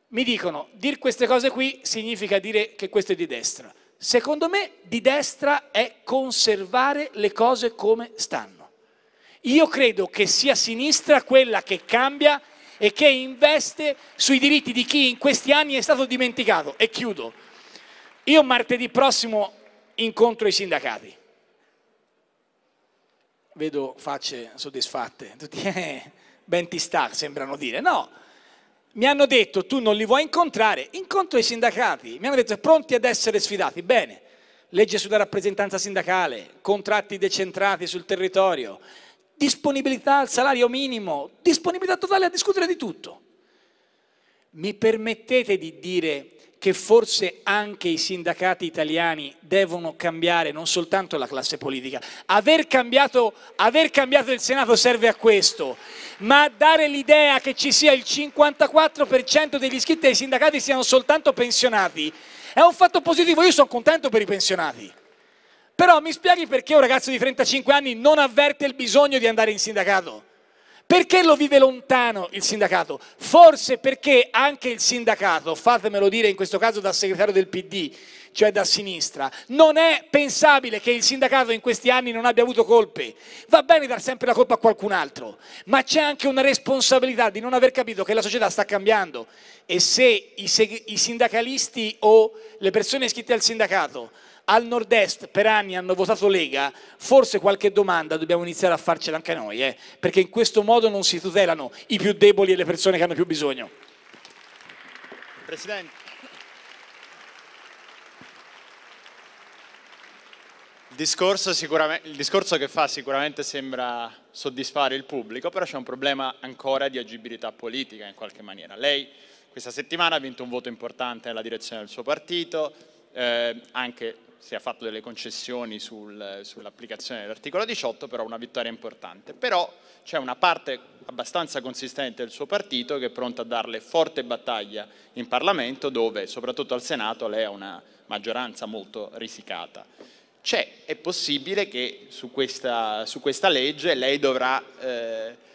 Mi dicono, dire queste cose qui significa dire che questo è di destra. Secondo me di destra è conservare le cose come stanno. Io credo che sia sinistra quella che cambia e che investe sui diritti di chi in questi anni è stato dimenticato. E chiudo. Io martedì prossimo incontro i sindacati. Vedo facce soddisfatte, tutti eh, ben ti sta, sembrano dire. No, mi hanno detto tu non li vuoi incontrare, incontro i sindacati, mi hanno detto pronti ad essere sfidati, bene, legge sulla rappresentanza sindacale, contratti decentrati sul territorio, disponibilità al salario minimo, disponibilità totale a discutere di tutto. Mi permettete di dire che forse anche i sindacati italiani devono cambiare, non soltanto la classe politica. Aver cambiato, aver cambiato il Senato serve a questo, ma dare l'idea che ci sia il 54% degli iscritti ai sindacati siano soltanto pensionati è un fatto positivo. Io sono contento per i pensionati. Però mi spieghi perché un ragazzo di 35 anni non avverte il bisogno di andare in sindacato? Perché lo vive lontano il sindacato? Forse perché anche il sindacato, fatemelo dire in questo caso dal segretario del PD, cioè da sinistra, non è pensabile che il sindacato in questi anni non abbia avuto colpe. Va bene dar sempre la colpa a qualcun altro, ma c'è anche una responsabilità di non aver capito che la società sta cambiando e se i, i sindacalisti o le persone iscritte al sindacato al nord-est per anni hanno votato Lega, forse qualche domanda dobbiamo iniziare a farcela anche noi, eh? perché in questo modo non si tutelano i più deboli e le persone che hanno più bisogno. Presidente. Il discorso, il discorso che fa sicuramente sembra soddisfare il pubblico, però c'è un problema ancora di agibilità politica in qualche maniera. Lei questa settimana ha vinto un voto importante nella direzione del suo partito, eh, anche si è fatto delle concessioni sul, sull'applicazione dell'articolo 18, però una vittoria importante. Però c'è una parte abbastanza consistente del suo partito che è pronta a darle forte battaglia in Parlamento, dove soprattutto al Senato lei ha una maggioranza molto risicata. C'è, è possibile che su questa, su questa legge lei dovrà... Eh,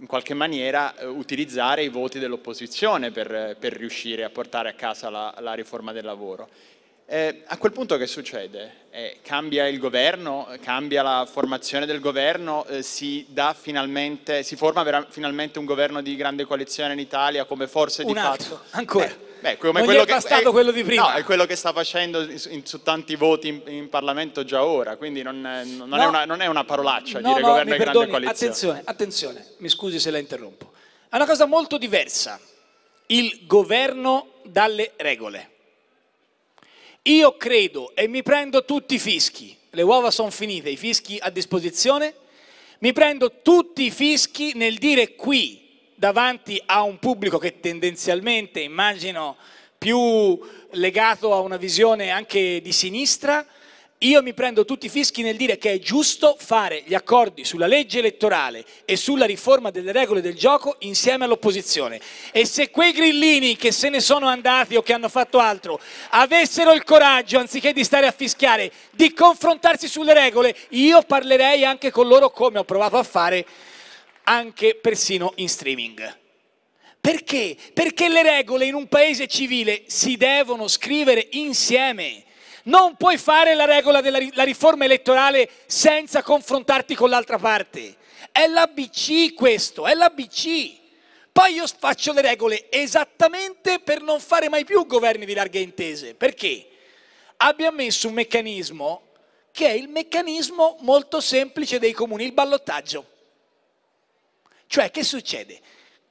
in qualche maniera eh, utilizzare i voti dell'opposizione per, per, riuscire a portare a casa la, la riforma del lavoro. Eh, a quel punto che succede? Eh, cambia il governo, cambia la formazione del governo, eh, si, si, forma vera- finalmente un governo di grande coalizione in Italia come forse un di altro, fatto... Ancora. Beh, come non quello è che, bastato è, eh, quello di prima. No, è quello che sta facendo in, su tanti voti in, in, Parlamento già ora, quindi non, eh, non, no, è, una, non è, una, parolaccia no, dire no, governo di grande coalizione. Attenzione, attenzione, mi scusi se la interrompo. È una cosa molto diversa, il governo dalle regole io credo e mi prendo tutti i fischi, le uova sono finite, i fischi a disposizione, mi prendo tutti i fischi nel dire qui, davanti a un pubblico che tendenzialmente immagino più legato a una visione anche di sinistra, io mi prendo tutti i fischi nel dire che è giusto fare gli accordi sulla legge elettorale e sulla riforma delle regole del gioco insieme all'opposizione. E se quei grillini che se ne sono andati o che hanno fatto altro avessero il coraggio, anziché di stare a fischiare, di confrontarsi sulle regole, io parlerei anche con loro come ho provato a fare anche persino in streaming. Perché? Perché le regole in un paese civile si devono scrivere insieme. Non puoi fare la regola della la riforma elettorale senza confrontarti con l'altra parte. È l'ABC questo, è l'ABC. Poi io faccio le regole esattamente per non fare mai più governi di larghe intese. Perché? Abbiamo messo un meccanismo che è il meccanismo molto semplice dei comuni, il ballottaggio. Cioè, che succede?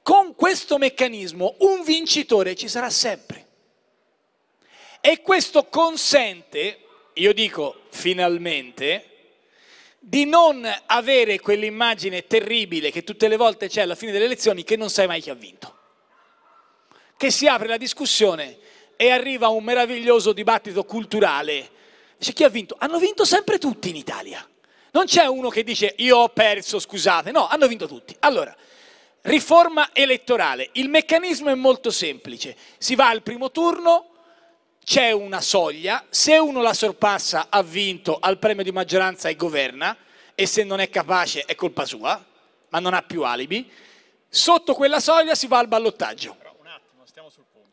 Con questo meccanismo un vincitore ci sarà sempre. E questo consente, io dico finalmente, di non avere quell'immagine terribile che tutte le volte c'è alla fine delle elezioni che non sai mai chi ha vinto. Che si apre la discussione e arriva un meraviglioso dibattito culturale. Dice chi ha vinto? Hanno vinto sempre tutti in Italia. Non c'è uno che dice io ho perso, scusate. No, hanno vinto tutti. Allora, riforma elettorale. Il meccanismo è molto semplice. Si va al primo turno, c'è una soglia, se uno la sorpassa ha vinto al premio di maggioranza e governa, e se non è capace è colpa sua, ma non ha più alibi, sotto quella soglia si va al ballottaggio.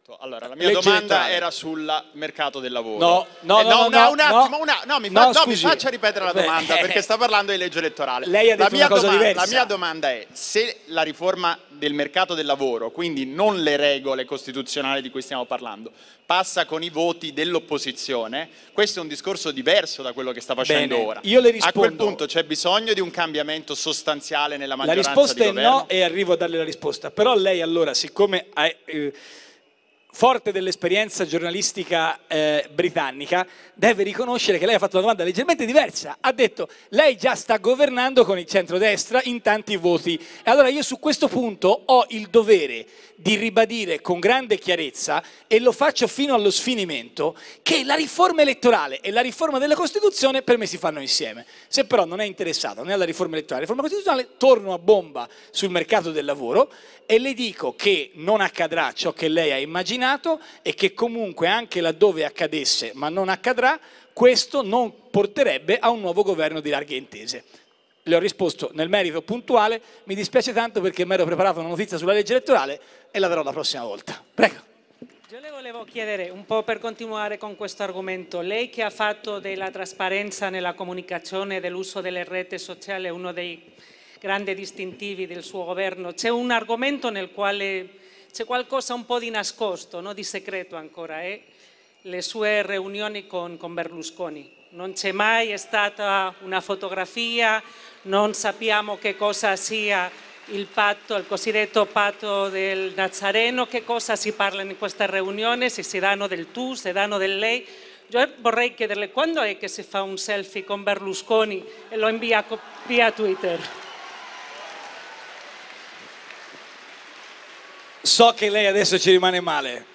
Esatto. Allora, la mia Legge domanda elettorale. era sul mercato del lavoro. No, no, Eh, no, no, no, un attimo, no. una- no, mi, fa- No, no, mi faccia ripetere la domanda eh, perché sta parlando di legge elettorale. Lei ha la detto mia una cosa doma- diversa. La mia domanda è se la riforma del mercato del lavoro, quindi non le regole costituzionali di cui stiamo parlando, passa con i voti dell'opposizione, questo è un discorso diverso da quello che sta facendo Bene, ora. io le rispondo. A quel punto c'è bisogno di un cambiamento sostanziale nella maggioranza La risposta è no e arrivo a darle la risposta, però lei allora, siccome ha, eh, forte dell'esperienza giornalistica eh, britannica, deve riconoscere che lei ha fatto una domanda leggermente diversa. Ha detto, lei già sta governando con il centrodestra in tanti voti. E allora io su questo punto ho il dovere di ribadire con grande chiarezza, e lo faccio fino allo sfinimento, che la riforma elettorale e la riforma della Costituzione per me si fanno insieme. Se però non è interessato né alla riforma elettorale, alla riforma costituzionale, torno a bomba sul mercato del lavoro e le dico che non accadrà ciò che lei ha immaginato e che comunque anche laddove accadesse, ma non accadrà, questo non porterebbe a un nuovo governo di larghe intese le ho risposto nel merito puntuale, mi dispiace tanto perché mi ero preparato una notizia sulla legge elettorale e la darò la prossima volta. Prego. Io le volevo chiedere, un po' per continuare con questo argomento, lei che ha fatto della trasparenza nella comunicazione e dell'uso delle reti sociali uno dei grandi distintivi del suo governo, c'è un argomento nel quale eh, c'è qualcosa un po' di nascosto, no? di segreto ancora, eh? le sue riunioni con, con Berlusconi. Non c'è mai stata una fotografia, non sappiamo che cosa sia il, patto, il cosiddetto patto del Nazareno, che cosa si parla in questa riunione, se si danno del tu, se danno del lei. Io vorrei chiederle quando è che si fa un selfie con Berlusconi e lo invia via Twitter. So che lei adesso ci rimane male,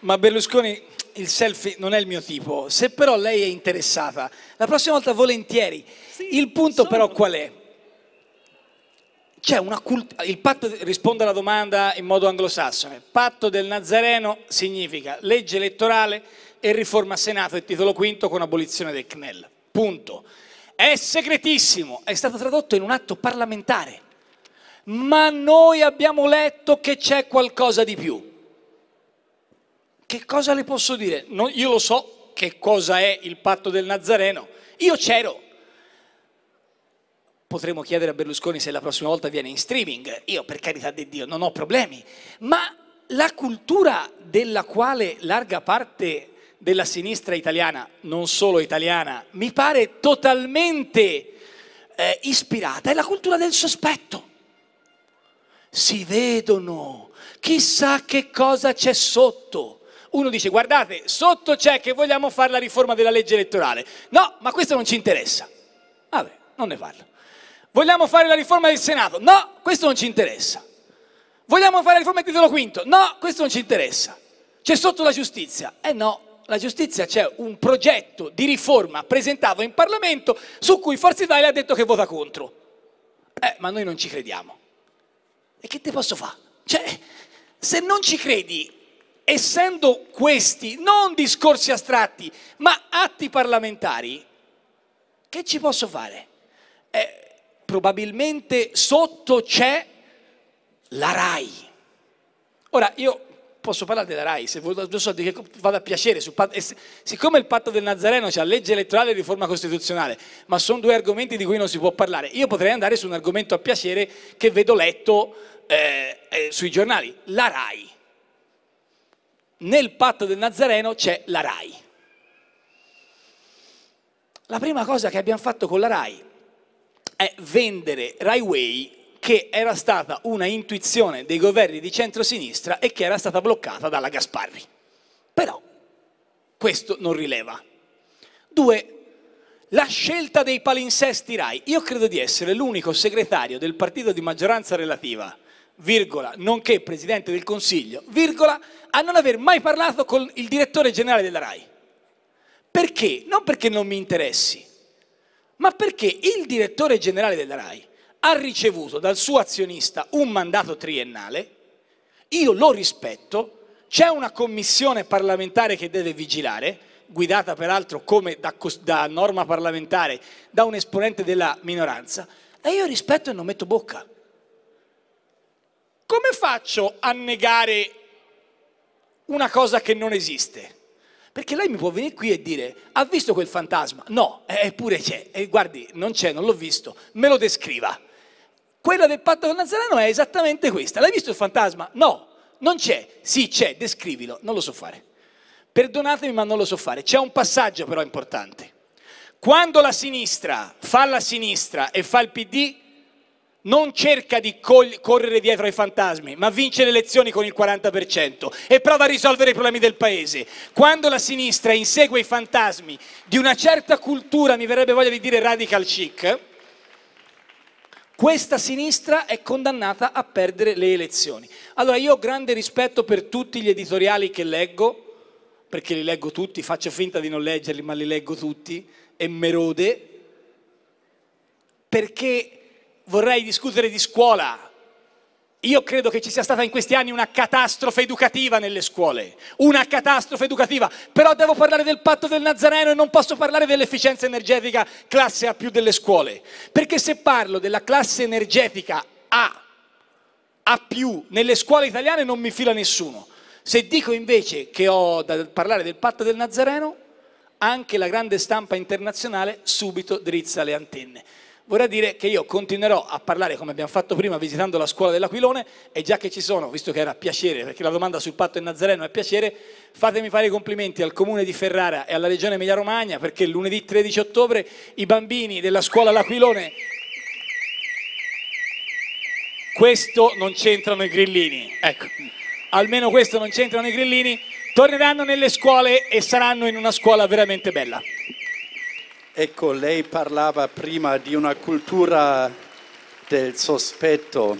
ma Berlusconi il selfie non è il mio tipo, se però lei è interessata, la prossima volta volentieri. Sì, il punto sono... però qual è? C'è una cultura, il patto, rispondo alla domanda in modo anglosassone, patto del Nazareno significa legge elettorale e riforma Senato e titolo quinto con abolizione del CNEL. Punto. È segretissimo, è stato tradotto in un atto parlamentare, ma noi abbiamo letto che c'è qualcosa di più. Che cosa le posso dire? No, io lo so che cosa è il patto del Nazareno. Io c'ero. Potremmo chiedere a Berlusconi se la prossima volta viene in streaming. Io, per carità di Dio, non ho problemi. Ma la cultura della quale larga parte della sinistra italiana, non solo italiana, mi pare totalmente eh, ispirata è la cultura del sospetto. Si vedono, chissà che cosa c'è sotto uno dice guardate, sotto c'è che vogliamo fare la riforma della legge elettorale. No, ma questo non ci interessa. Vabbè, non ne parlo. Vogliamo fare la riforma del Senato? No, questo non ci interessa. Vogliamo fare la riforma del titolo quinto? No, questo non ci interessa. C'è sotto la giustizia? Eh no, la giustizia c'è un progetto di riforma presentato in Parlamento su cui Forza Italia ha detto che vota contro. Eh, ma noi non ci crediamo. E che te posso fare? Cioè, se non ci credi, essendo questi non discorsi astratti, ma atti parlamentari, che ci posso fare? Eh, probabilmente sotto c'è la RAI. Ora, io posso parlare della RAI, se voi so che vada a piacere, su, siccome il patto del Nazareno c'è legge elettorale e riforma costituzionale, ma sono due argomenti di cui non si può parlare, io potrei andare su un argomento a piacere che vedo letto eh, eh, sui giornali, la RAI nel patto del Nazareno c'è la RAI. La prima cosa che abbiamo fatto con la RAI è vendere RaiWay che era stata una intuizione dei governi di centrosinistra e che era stata bloccata dalla Gasparri. Però questo non rileva. Due, la scelta dei palinsesti RAI. Io credo di essere l'unico segretario del partito di maggioranza relativa virgola, nonché Presidente del Consiglio, virgola, a non aver mai parlato con il direttore generale della RAI. Perché? Non perché non mi interessi, ma perché il direttore generale della RAI ha ricevuto dal suo azionista un mandato triennale, io lo rispetto, c'è una commissione parlamentare che deve vigilare, guidata peraltro come da, da norma parlamentare da un esponente della minoranza, e io rispetto e non metto bocca come faccio a negare una cosa che non esiste? Perché lei mi può venire qui e dire, ha visto quel fantasma? No, eh, eppure c'è, e eh, guardi, non c'è, non l'ho visto, me lo descriva. Quella del patto con Nazareno è esattamente questa, l'hai visto il fantasma? No, non c'è, sì c'è, descrivilo, non lo so fare. Perdonatemi ma non lo so fare, c'è un passaggio però importante. Quando la sinistra fa la sinistra e fa il PD, non cerca di correre dietro ai fantasmi, ma vince le elezioni con il 40% e prova a risolvere i problemi del paese. Quando la sinistra insegue i fantasmi di una certa cultura, mi verrebbe voglia di dire radical chic, questa sinistra è condannata a perdere le elezioni. Allora io ho grande rispetto per tutti gli editoriali che leggo, perché li leggo tutti, faccio finta di non leggerli, ma li leggo tutti, e merode, perché vorrei discutere di scuola. Io credo che ci sia stata in questi anni una catastrofe educativa nelle scuole, una catastrofe educativa, però devo parlare del patto del Nazareno e non posso parlare dell'efficienza energetica classe A più delle scuole, perché se parlo della classe energetica A, A più nelle scuole italiane non mi fila nessuno, se dico invece che ho da parlare del patto del Nazareno, anche la grande stampa internazionale subito drizza le antenne vorrà dire che io continuerò a parlare come abbiamo fatto prima visitando la scuola dell'Aquilone e già che ci sono, visto che era piacere, perché la domanda sul patto in Nazareno è piacere, fatemi fare i complimenti al comune di Ferrara e alla regione Emilia-Romagna perché lunedì 13 ottobre i bambini della scuola L'Aquilone questo non c'entrano i grillini, ecco, almeno questo non c'entrano i grillini, torneranno nelle scuole e saranno in una scuola veramente bella. Ecco, lei parlava prima di una cultura del sospetto.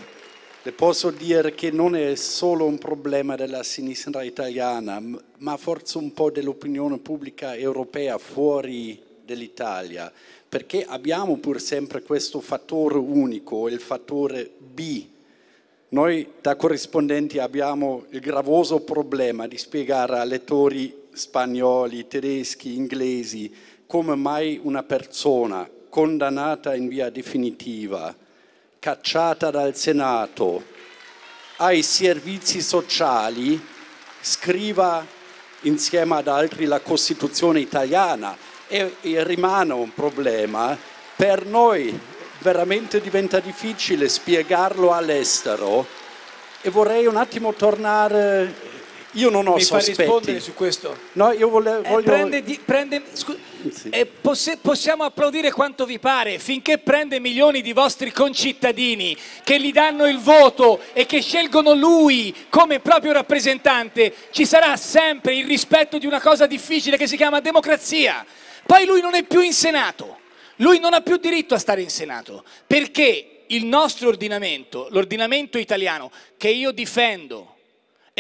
Le posso dire che non è solo un problema della sinistra italiana, ma forse un po' dell'opinione pubblica europea fuori dell'Italia, perché abbiamo pur sempre questo fattore unico, il fattore B. Noi da corrispondenti abbiamo il gravoso problema di spiegare a lettori spagnoli, tedeschi, inglesi come mai una persona condannata in via definitiva, cacciata dal Senato, ai servizi sociali, scriva insieme ad altri la Costituzione italiana e, rimane un problema per noi. Veramente diventa difficile spiegarlo all'estero e vorrei un attimo tornare io non ho Mi sospetti. Mi fa rispondere su questo? No, io volevo... Eh, voglio... prende, di, prende, scu- sì. eh, poss- possiamo applaudire quanto vi pare, finché prende milioni di vostri concittadini che gli danno il voto e che scelgono lui come proprio rappresentante, ci sarà sempre il rispetto di una cosa difficile che si chiama democrazia. Poi lui non è più in Senato, lui non ha più diritto a stare in Senato, perché il nostro ordinamento, l'ordinamento italiano che io difendo,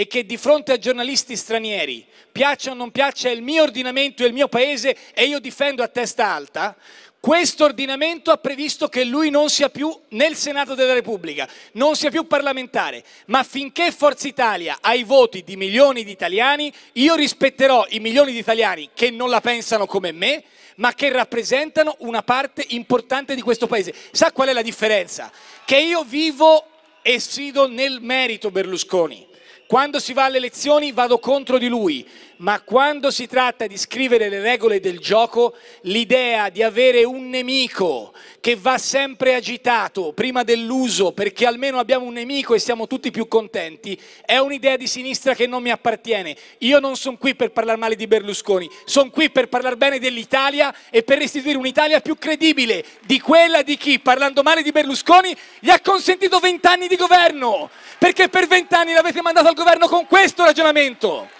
e che di fronte a giornalisti stranieri, piaccia o non piaccia il mio ordinamento e il mio paese e io difendo a testa alta, questo ordinamento ha previsto che lui non sia più nel Senato della Repubblica, non sia più parlamentare, ma finché Forza Italia ha i voti di milioni di italiani, io rispetterò i milioni di italiani che non la pensano come me, ma che rappresentano una parte importante di questo Paese. Sa qual è la differenza? Che io vivo e sfido nel merito Berlusconi. Quando si va alle elezioni vado contro di lui, ma quando si tratta di scrivere le regole del gioco, l'idea di avere un nemico che va sempre agitato prima dell'uso, perché almeno abbiamo un nemico e siamo tutti più contenti, è un'idea di sinistra che non mi appartiene. Io non sono qui per parlare male di Berlusconi, sono qui per parlare bene dell'Italia e per restituire un'Italia più credibile di quella di chi, parlando male di Berlusconi, gli ha consentito vent'anni di governo, perché per vent'anni l'avete mandato al governo con questo ragionamento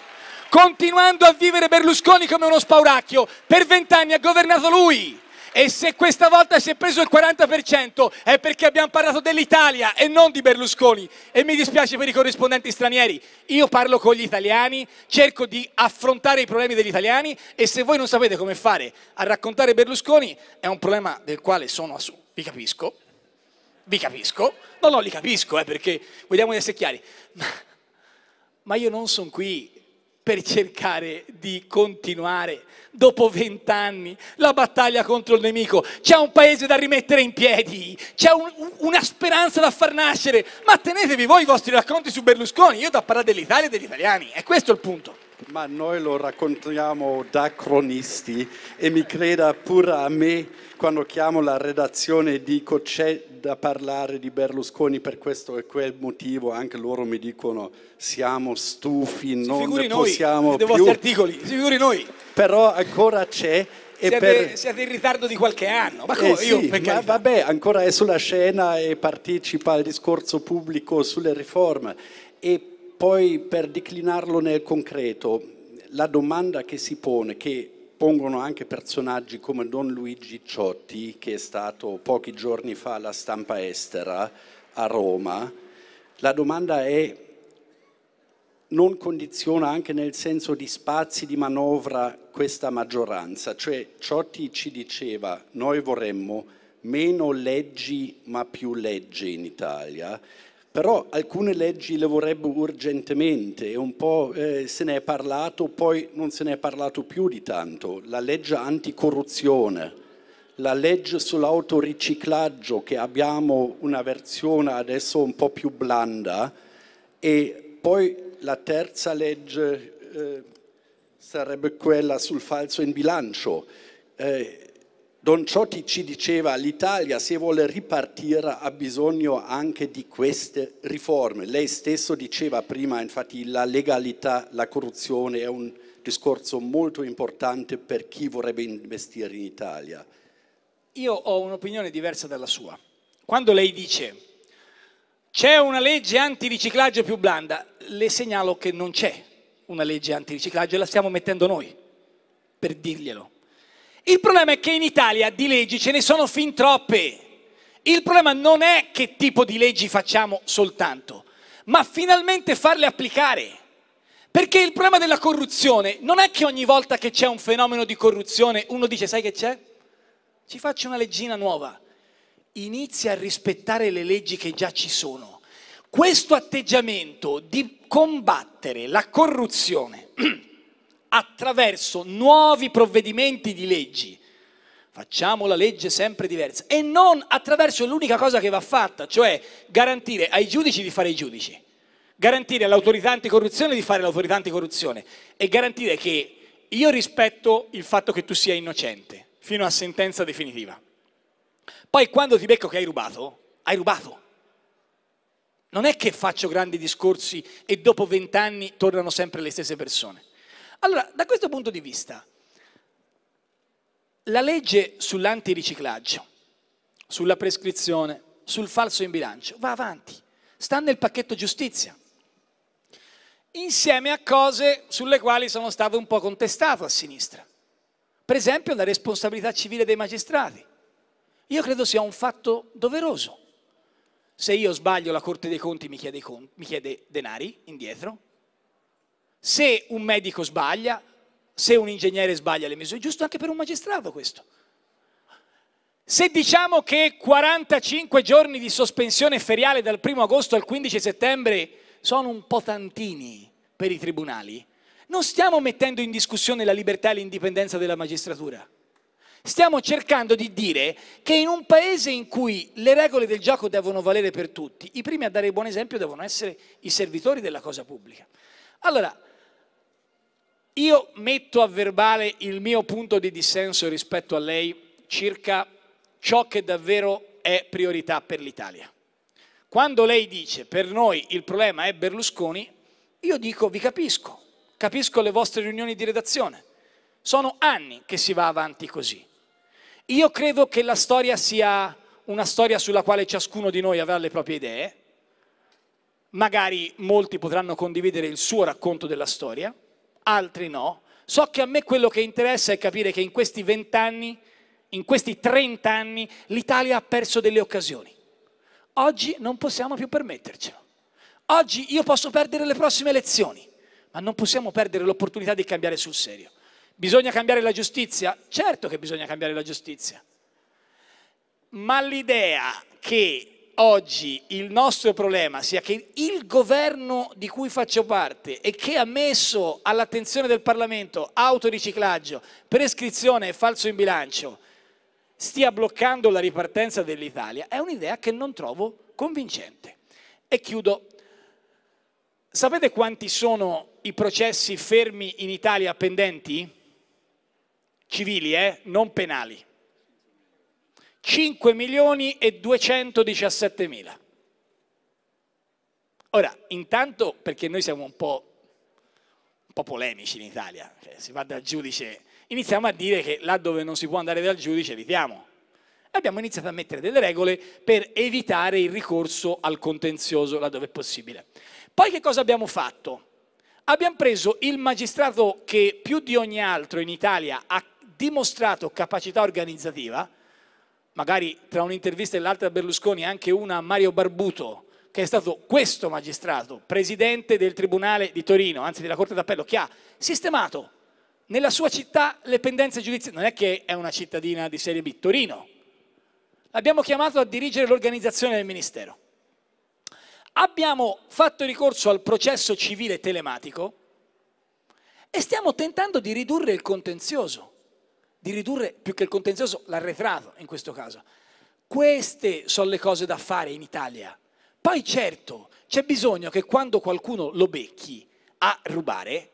continuando a vivere Berlusconi come uno spauracchio. Per vent'anni ha governato lui. E se questa volta si è preso il 40% è perché abbiamo parlato dell'Italia e non di Berlusconi. E mi dispiace per i corrispondenti stranieri. Io parlo con gli italiani, cerco di affrontare i problemi degli italiani e se voi non sapete come fare a raccontare Berlusconi è un problema del quale sono assurdo. Vi capisco, vi capisco. No, no, li capisco, eh, perché vogliamo essere chiari. ma io non sono qui per cercare di continuare dopo vent'anni la battaglia contro il nemico. C'è un paese da rimettere in piedi, c'è un, una speranza da far nascere, ma tenetevi voi i vostri racconti su Berlusconi, io da parlare dell'Italia e degli italiani, è questo il punto ma noi lo raccontiamo da cronisti e mi creda pure a me quando chiamo la redazione e dico c'è da parlare di Berlusconi per questo e quel motivo, anche loro mi dicono siamo stufi, non ne possiamo noi, più. Dei articoli, si figuri noi. Però ancora c'è siete, per... siete, in ritardo di qualche anno. Ma eh come eh io? Sì, ma vabbè, ancora è sulla scena e partecipa al discorso pubblico sulle riforme. E poi per declinarlo nel concreto, la domanda che si pone, che pongono anche personaggi come Don Luigi Ciotti, che è stato pochi giorni fa alla stampa estera a Roma, la domanda è non condiziona anche nel senso di spazi di manovra questa maggioranza, cioè Ciotti ci diceva noi vorremmo meno leggi ma più legge in Italia però alcune leggi le vorrebbe urgentemente e un po' eh, se ne è parlato, poi non se ne è parlato più di tanto. La legge anticorruzione, la legge sull'autoriciclaggio che abbiamo una versione adesso un po' più blanda e poi la terza legge eh, sarebbe quella sul falso in bilancio. Eh, Don Ciotti ci diceva l'Italia se vuole ripartire ha bisogno anche di queste riforme. Lei stesso diceva prima infatti la legalità, la corruzione è un discorso molto importante per chi vorrebbe investire in Italia. Io ho un'opinione diversa dalla sua. Quando lei dice c'è una legge antiriciclaggio più blanda, le segnalo che non c'è una legge antiriciclaggio e la stiamo mettendo noi, per dirglielo il problema è che in Italia di leggi ce ne sono fin troppe. Il problema non è che tipo di leggi facciamo soltanto, ma finalmente farle applicare. Perché il problema della corruzione non è che ogni volta che c'è un fenomeno di corruzione uno dice sai che c'è? Ci faccio una leggina nuova. Inizia a rispettare le leggi che già ci sono. Questo atteggiamento di combattere la corruzione <clears throat> attraverso nuovi provvedimenti di leggi. Facciamo la legge sempre diversa e non attraverso l'unica cosa che va fatta, cioè garantire ai giudici di fare i giudici, garantire all'autorità anticorruzione di fare l'autorità anticorruzione e garantire che io rispetto il fatto che tu sia innocente fino a sentenza definitiva. Poi quando ti becco che hai rubato, hai rubato. Non è che faccio grandi discorsi e dopo vent'anni tornano sempre le stesse persone. Allora, da questo punto di vista, la legge sull'antiriciclaggio, sulla prescrizione, sul falso in bilancio, va avanti, sta nel pacchetto giustizia, insieme a cose sulle quali sono stato un po' contestato a sinistra. Per esempio la responsabilità civile dei magistrati. Io credo sia un fatto doveroso. Se io sbaglio la Corte dei Conti mi chiede, mi chiede denari indietro, se un medico sbaglia, se un ingegnere sbaglia le misure, è giusto anche per un magistrato questo. Se diciamo che 45 giorni di sospensione feriale dal 1 agosto al 15 settembre sono un po' tantini per i tribunali, non stiamo mettendo in discussione la libertà e l'indipendenza della magistratura. Stiamo cercando di dire che in un paese in cui le regole del gioco devono valere per tutti, i primi a dare il buon esempio devono essere i servitori della cosa pubblica. Allora, io metto a verbale il mio punto di dissenso rispetto a lei circa ciò che davvero è priorità per l'Italia. Quando lei dice per noi il problema è Berlusconi, io dico vi capisco, capisco le vostre riunioni di redazione. Sono anni che si va avanti così. Io credo che la storia sia una storia sulla quale ciascuno di noi avrà le proprie idee, magari molti potranno condividere il suo racconto della storia, altri no. So che a me quello che interessa è capire che in questi vent'anni, in questi trent'anni, l'Italia ha perso delle occasioni. Oggi non possiamo più permettercelo. Oggi io posso perdere le prossime elezioni, ma non possiamo perdere l'opportunità di cambiare sul serio. Bisogna cambiare la giustizia? Certo che bisogna cambiare la giustizia. Ma l'idea che oggi il nostro problema sia che il governo di cui faccio parte e che ha messo all'attenzione del Parlamento autoriciclaggio, prescrizione e falso in bilancio stia bloccando la ripartenza dell'Italia è un'idea che non trovo convincente. E chiudo. Sapete quanti sono i processi fermi in Italia pendenti? Civili, eh? Non penali. 5 milioni e 217 mila. Ora, intanto perché noi siamo un po', un po polemici in Italia, cioè, si va dal giudice, iniziamo a dire che là dove non si può andare dal giudice evitiamo. Abbiamo iniziato a mettere delle regole per evitare il ricorso al contenzioso laddove è possibile. Poi che cosa abbiamo fatto? Abbiamo preso il magistrato che più di ogni altro in Italia ha dimostrato capacità organizzativa, magari tra un'intervista e l'altra a Berlusconi anche una a Mario Barbuto, che è stato questo magistrato, presidente del Tribunale di Torino, anzi della Corte d'Appello, che ha sistemato nella sua città le pendenze giudiziarie. Non è che è una cittadina di serie B, Torino. L'abbiamo chiamato a dirigere l'organizzazione del Ministero. Abbiamo fatto ricorso al processo civile telematico e stiamo tentando di ridurre il contenzioso di ridurre più che il contenzioso l'arretrato in questo caso. Queste sono le cose da fare in Italia. Poi certo c'è bisogno che quando qualcuno lo becchi a rubare,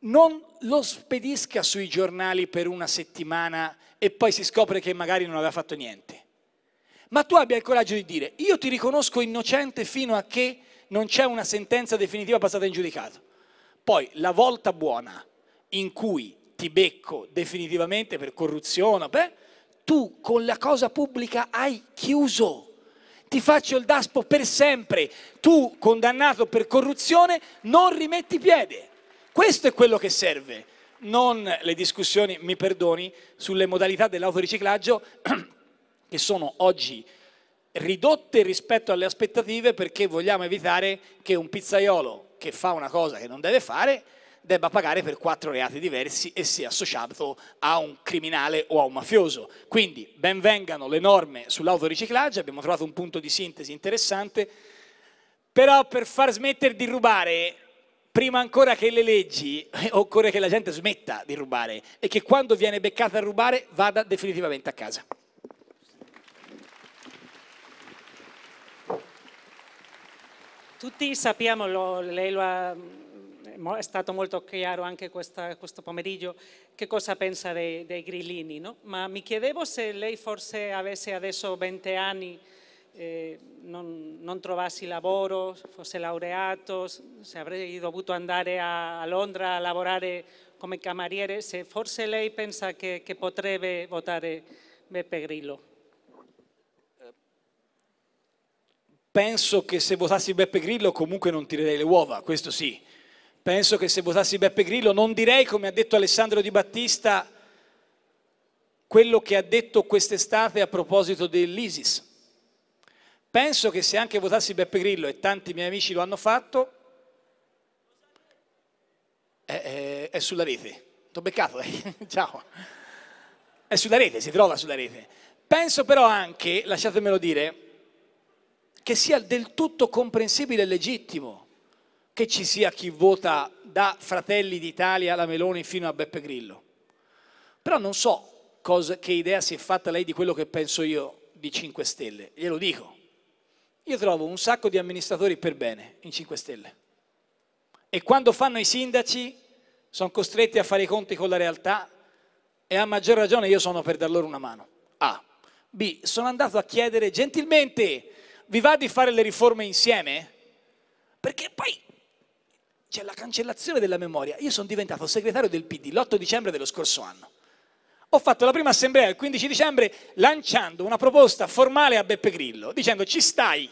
non lo spedisca sui giornali per una settimana e poi si scopre che magari non aveva fatto niente. Ma tu abbia il coraggio di dire io ti riconosco innocente fino a che non c'è una sentenza definitiva passata in giudicato. Poi la volta buona in cui ti becco definitivamente per corruzione, beh, tu con la cosa pubblica hai chiuso. Ti faccio il daspo per sempre. Tu, condannato per corruzione, non rimetti piede. Questo è quello che serve. Non le discussioni, mi perdoni, sulle modalità dell'autoriciclaggio <clears throat> che sono oggi ridotte rispetto alle aspettative perché vogliamo evitare che un pizzaiolo che fa una cosa che non deve fare debba pagare per quattro reati diversi e sia associato a un criminale o a un mafioso. Quindi benvengano le norme sull'autoriciclaggio, abbiamo trovato un punto di sintesi interessante, però per far smettere di rubare prima ancora che le leggi, eh, occorre che la gente smetta di rubare e che quando viene beccata a rubare vada definitivamente a casa. Tutti sappiamo, lo, lei lo ha è stato molto chiaro anche questa, questo pomeriggio che cosa pensa dei, dei grillini, no? ma mi chiedevo se lei forse avesse adesso 20 anni, eh, non, non trovassi lavoro, fosse laureato, se avrei dovuto andare a, a Londra a lavorare come cameriere, se forse lei pensa che, che potrebbe votare Beppe Grillo. penso che se votassi Beppe Grillo comunque non tirerei le uova, questo sì. Penso che se votassi Beppe Grillo non direi, come ha detto Alessandro Di Battista, quello che ha detto quest'estate a proposito dell'ISIS. Penso che se anche votassi Beppe Grillo, e tanti miei amici lo hanno fatto, è, è, è sulla rete. T'ho beccato, eh? <laughs> ciao. È sulla rete, si trova sulla rete. Penso però anche, lasciatemelo dire, che sia del tutto comprensibile e legittimo che ci sia chi vota da Fratelli d'Italia alla Meloni fino a Beppe Grillo. Però non so cosa, che idea si è fatta lei di quello che penso io di 5 Stelle, glielo dico. Io trovo un sacco di amministratori per bene in 5 Stelle. E quando fanno i sindaci sono costretti a fare i conti con la realtà e a maggior ragione io sono per dar loro una mano. A. B. Sono andato a chiedere gentilmente, vi va di fare le riforme insieme? Perché poi c'è la cancellazione della memoria. Io sono diventato segretario del PD l'8 dicembre dello scorso anno. Ho fatto la prima assemblea il 15 dicembre lanciando una proposta formale a Beppe Grillo dicendo ci stai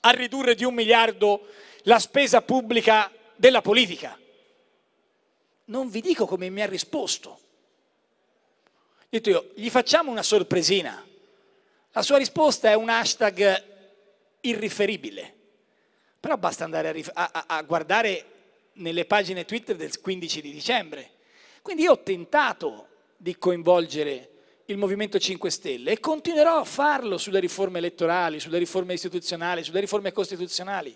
a ridurre di un miliardo la spesa pubblica della politica. Non vi dico come mi ha risposto. Ho detto io, gli facciamo una sorpresina. La sua risposta è un hashtag irriferibile. Però basta andare a, a, a guardare nelle pagine Twitter del 15 di dicembre. Quindi io ho tentato di coinvolgere il Movimento 5 Stelle e continuerò a farlo sulle riforme elettorali, sulle riforme istituzionali, sulle riforme costituzionali.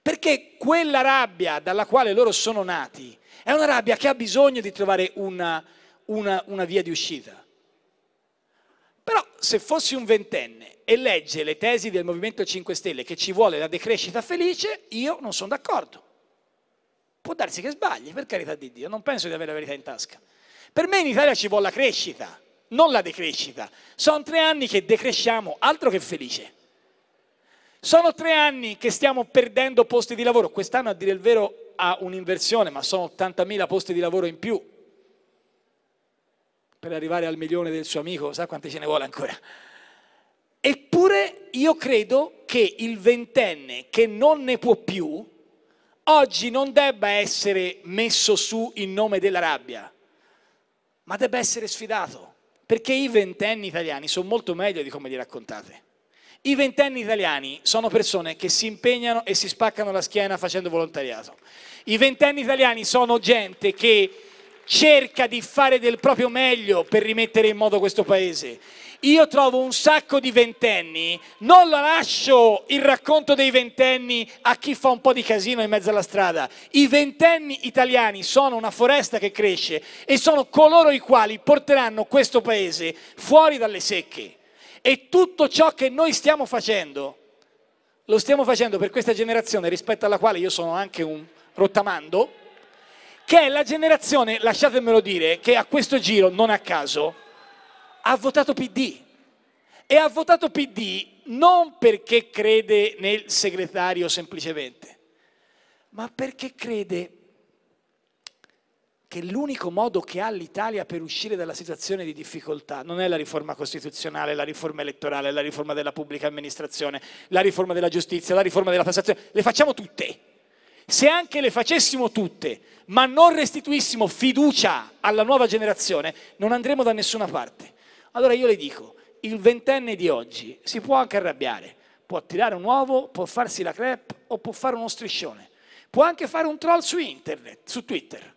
Perché quella rabbia dalla quale loro sono nati è una rabbia che ha bisogno di trovare una, una, una via di uscita. Però se fossi un ventenne e legge le tesi del Movimento 5 Stelle che ci vuole la decrescita felice, io non sono d'accordo. Può darsi che sbagli, per carità di Dio, non penso di avere la verità in tasca. Per me in Italia ci vuole la crescita, non la decrescita. Sono tre anni che decresciamo, altro che felice. Sono tre anni che stiamo perdendo posti di lavoro. Quest'anno, a dire il vero, ha un'inversione, ma sono 80.000 posti di lavoro in più per arrivare al milione del suo amico, sa quante ce ne vuole ancora. Eppure io credo che il ventenne che non ne può più, oggi non debba essere messo su in nome della rabbia, ma debba essere sfidato, perché i ventenni italiani sono molto meglio di come li raccontate. I ventenni italiani sono persone che si impegnano e si spaccano la schiena facendo volontariato. I ventenni italiani sono gente che cerca di fare del proprio meglio per rimettere in moto questo paese. Io trovo un sacco di ventenni, non la lascio il racconto dei ventenni a chi fa un po' di casino in mezzo alla strada. I ventenni italiani sono una foresta che cresce e sono coloro i quali porteranno questo paese fuori dalle secche. E tutto ciò che noi stiamo facendo, lo stiamo facendo per questa generazione rispetto alla quale io sono anche un rottamando che è la generazione, lasciatemelo dire, che a questo giro, non a caso, ha votato PD. E ha votato PD non perché crede nel segretario semplicemente, ma perché crede che l'unico modo che ha l'Italia per uscire dalla situazione di difficoltà non è la riforma costituzionale, la riforma elettorale, la riforma della pubblica amministrazione, la riforma della giustizia, la riforma della tassazione, le facciamo tutte se anche le facessimo tutte, ma non restituissimo fiducia alla nuova generazione, non andremo da nessuna parte. Allora io le dico, il ventenne di oggi si può anche arrabbiare, può tirare un uovo, può farsi la crepe o può fare uno striscione, può anche fare un troll su internet, su Twitter.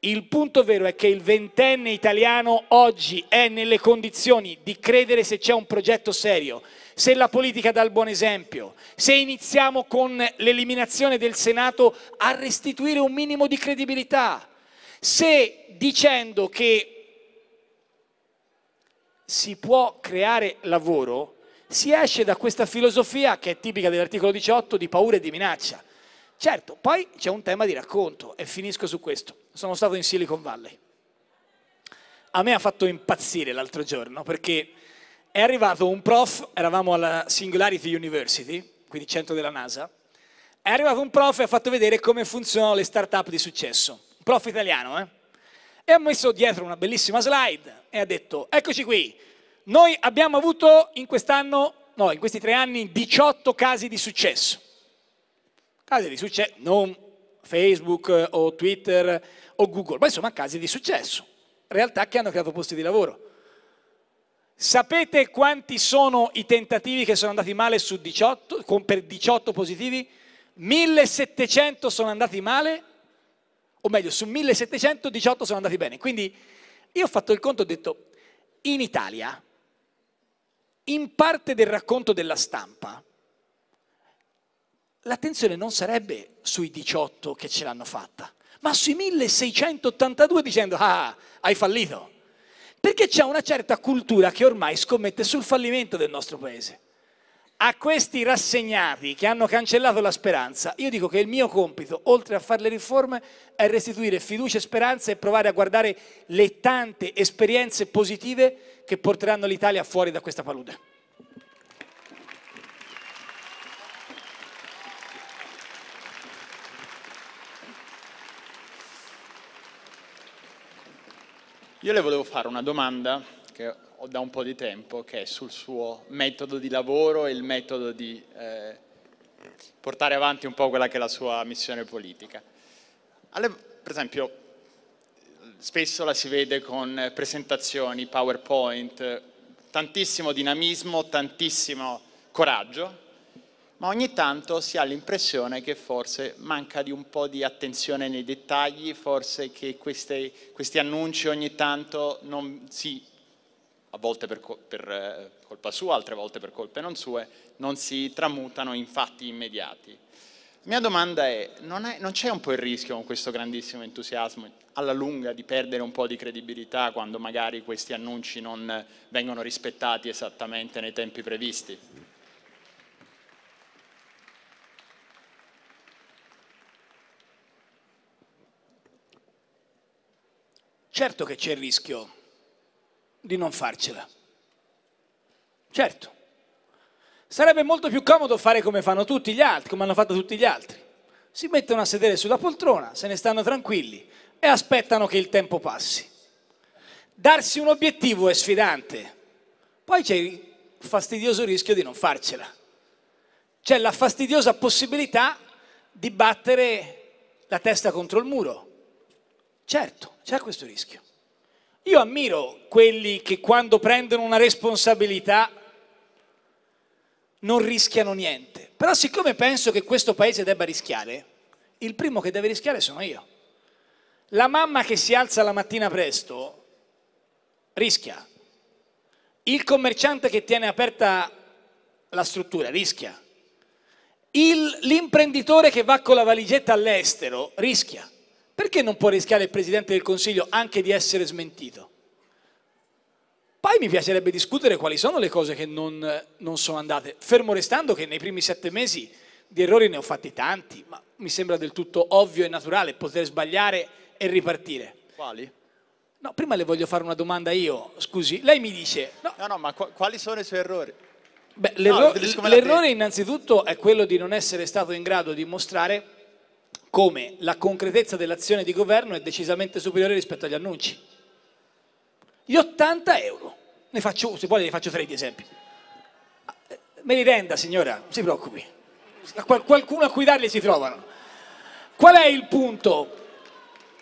Il punto vero è che il ventenne italiano oggi è nelle condizioni di credere se c'è un progetto serio, se la politica dà il buon esempio, se iniziamo con l'eliminazione del Senato a restituire un minimo di credibilità, se dicendo che si può creare lavoro, si esce da questa filosofia che è tipica dell'articolo 18 di paura e di minaccia. Certo, poi c'è un tema di racconto e finisco su questo. Sono stato in Silicon Valley. A me ha fatto impazzire l'altro giorno perché è arrivato un prof, eravamo alla Singularity University, quindi centro della NASA, è arrivato un prof e ha fatto vedere come funzionano le start-up di successo. Un prof italiano, eh? E ha messo dietro una bellissima slide e ha detto, eccoci qui, noi abbiamo avuto in quest'anno, no, in questi tre anni 18 casi di successo. Casi di successo, non Facebook eh, o Twitter o Google, ma insomma casi di successo, realtà che hanno creato posti di lavoro. Sapete quanti sono i tentativi che sono andati male 18, con, per 18 positivi? 1700 sono andati male, o meglio, su 1700 18 sono andati bene. Quindi io ho fatto il conto e ho detto, in Italia, in parte del racconto della stampa, l'attenzione non sarebbe sui 18 che ce l'hanno fatta, ma sui 1682 dicendo, ah, hai fallito perché c'è una certa cultura che ormai scommette sul fallimento del nostro paese. A questi rassegnati che hanno cancellato la speranza, io dico che il mio compito, oltre a fare le riforme, è restituire fiducia e speranza e provare a guardare le tante esperienze positive che porteranno l'Italia fuori da questa palude. Io le volevo fare una domanda che ho da un po' di tempo, che è sul suo metodo di lavoro e il metodo di eh, portare avanti un po' quella che è la sua missione politica. Alle, per esempio, spesso la si vede con presentazioni, PowerPoint, tantissimo dinamismo, tantissimo coraggio, ma ogni tanto si ha l'impressione che forse manca di un po' di attenzione nei dettagli, forse che queste, questi annunci ogni tanto non si, a volte per, per eh, colpa sua, altre volte per colpe non sue, non si tramutano in fatti immediati. mia domanda è, non, è, non c'è un po' il rischio con questo grandissimo entusiasmo alla lunga di perdere un po' di credibilità quando magari questi annunci non vengono rispettati esattamente nei tempi previsti? Certo che c'è il rischio di non farcela. Certo. Sarebbe molto più comodo fare come fanno tutti gli altri, come hanno fatto tutti gli altri. Si mettono a sedere sulla poltrona, se ne stanno tranquilli e aspettano che il tempo passi. Darsi un obiettivo è sfidante. Poi c'è il fastidioso rischio di non farcela. C'è la fastidiosa possibilità di battere la testa contro il muro Certo, c'è questo rischio. Io ammiro quelli che quando prendono una responsabilità non rischiano niente. Però siccome penso che questo paese debba rischiare, il primo che deve rischiare sono io. La mamma che si alza la mattina presto rischia. Il commerciante che tiene aperta la struttura rischia. l'imprenditore che va con la valigetta all'estero rischia perché non può rischiare il Presidente del Consiglio anche di essere smentito? Poi mi piacerebbe discutere quali sono le cose che non, non sono andate, fermo restando che nei primi sette mesi di errori ne ho fatti tanti, ma mi sembra del tutto ovvio e naturale poter sbagliare e ripartire. Quali? No, prima le voglio fare una domanda io, scusi. Lei mi dice... No, no, no ma qu quali sono i suoi errori? Beh, l'errore no, innanzitutto è quello di non essere stato in grado di mostrare come la concretezza dell'azione di governo è decisamente superiore rispetto agli annunci. Gli 80 euro, ne faccio, se vuole ne faccio tre di esempi. Ah, me li renda signora, non si preoccupi. Qualcuno a cui darli si trovano. Qual è il punto?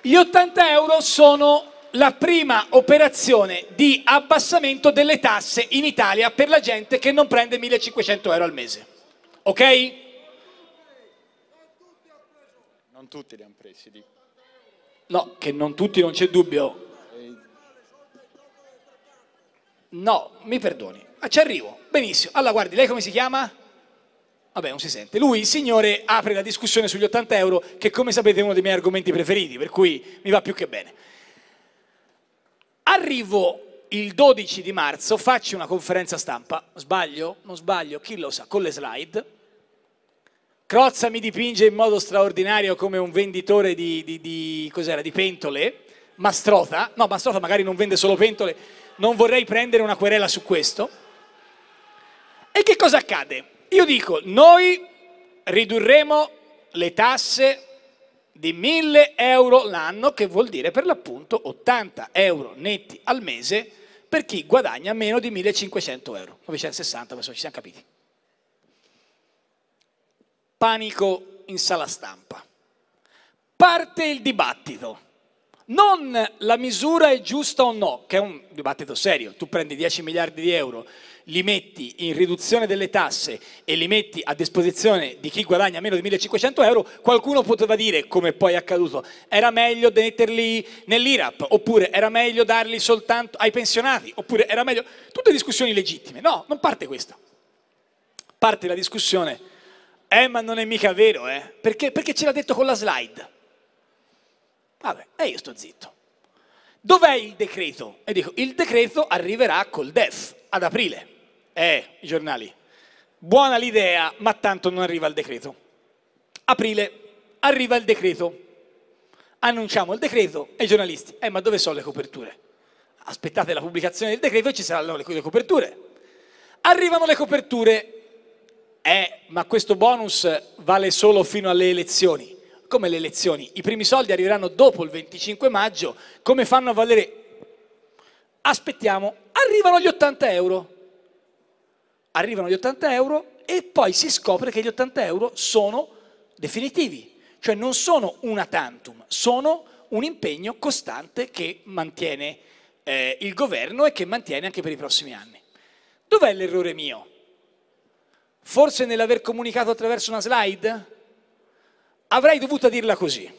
Gli 80 euro sono la prima operazione di abbassamento delle tasse in Italia per la gente che non prende 1500 euro al mese. Ok? Non tutti li hanno presi, dico. No, che non tutti, non c'è dubbio. No, mi perdoni. Ma ci arrivo. Benissimo. Allora, guardi, lei come si chiama? Vabbè, non si sente. Lui, il signore, apre la discussione sugli 80 euro, che come sapete è uno dei miei argomenti preferiti, per cui mi va più che bene. Arrivo il 12 di marzo, faccio una conferenza stampa, sbaglio? Non sbaglio, chi lo sa, con le slide, Crozza mi dipinge in modo straordinario come un venditore di, di, di, di pentole, Mastrota, no Mastrota magari non vende solo pentole, non vorrei prendere una querela su questo. E che cosa accade? Io dico, noi ridurremo le tasse di 1000 euro l'anno, che vuol dire per l'appunto 80 euro netti al mese per chi guadagna meno di 1500 euro, 960, questo ci siamo capiti panico in sala stampa. Parte il dibattito. Non la misura è giusta o no, che è un dibattito serio. Tu prendi 10 miliardi di euro, li metti in riduzione delle tasse e li metti a disposizione di chi guadagna meno di 1500 euro, qualcuno poteva dire, come poi è accaduto, era meglio metterli nell'IRAP, oppure era meglio darli soltanto ai pensionati, oppure era meglio... Tutte discussioni legittime. No, non parte questa. Parte la discussione eh, ma non è mica vero, eh? Perché, perché ce l'ha detto con la slide. Vabbè, e io sto zitto. Dov'è il decreto? E dico, il decreto arriverà col DEF ad aprile. Eh, i giornali. Buona l'idea, ma tanto non arriva il decreto. Aprile, arriva il decreto. Annunciamo il decreto e i giornalisti, eh, ma dove sono le coperture? Aspettate la pubblicazione del decreto e ci saranno le coperture. Arrivano le coperture eh, ma questo bonus vale solo fino alle elezioni. Come le elezioni? I primi soldi arriveranno dopo il 25 maggio. Come fanno a valere? Aspettiamo, arrivano gli 80 euro. Arrivano gli 80 euro e poi si scopre che gli 80 euro sono definitivi. Cioè non sono una tantum, sono un impegno costante che mantiene eh, il governo e che mantiene anche per i prossimi anni. Dov'è l'errore mio? forse nell'aver comunicato attraverso una slide, avrei dovuto dirla così.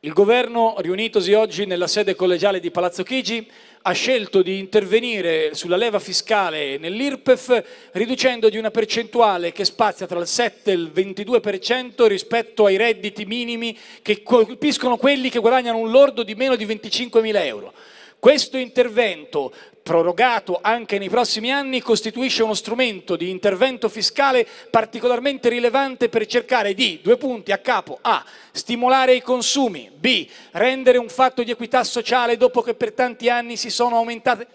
Il governo, riunitosi oggi nella sede collegiale di Palazzo Chigi, ha scelto di intervenire sulla leva fiscale nell'IRPEF riducendo di una percentuale che spazia tra il 7 e il 22% rispetto ai redditi minimi che colpiscono quelli che guadagnano un lordo di meno di 25.000 euro. Questo intervento, prorogato anche nei prossimi anni, costituisce uno strumento di intervento fiscale particolarmente rilevante per cercare di, due punti a capo, a. stimolare i consumi, b. rendere un fatto di equità sociale dopo che per tanti anni si sono aumentate...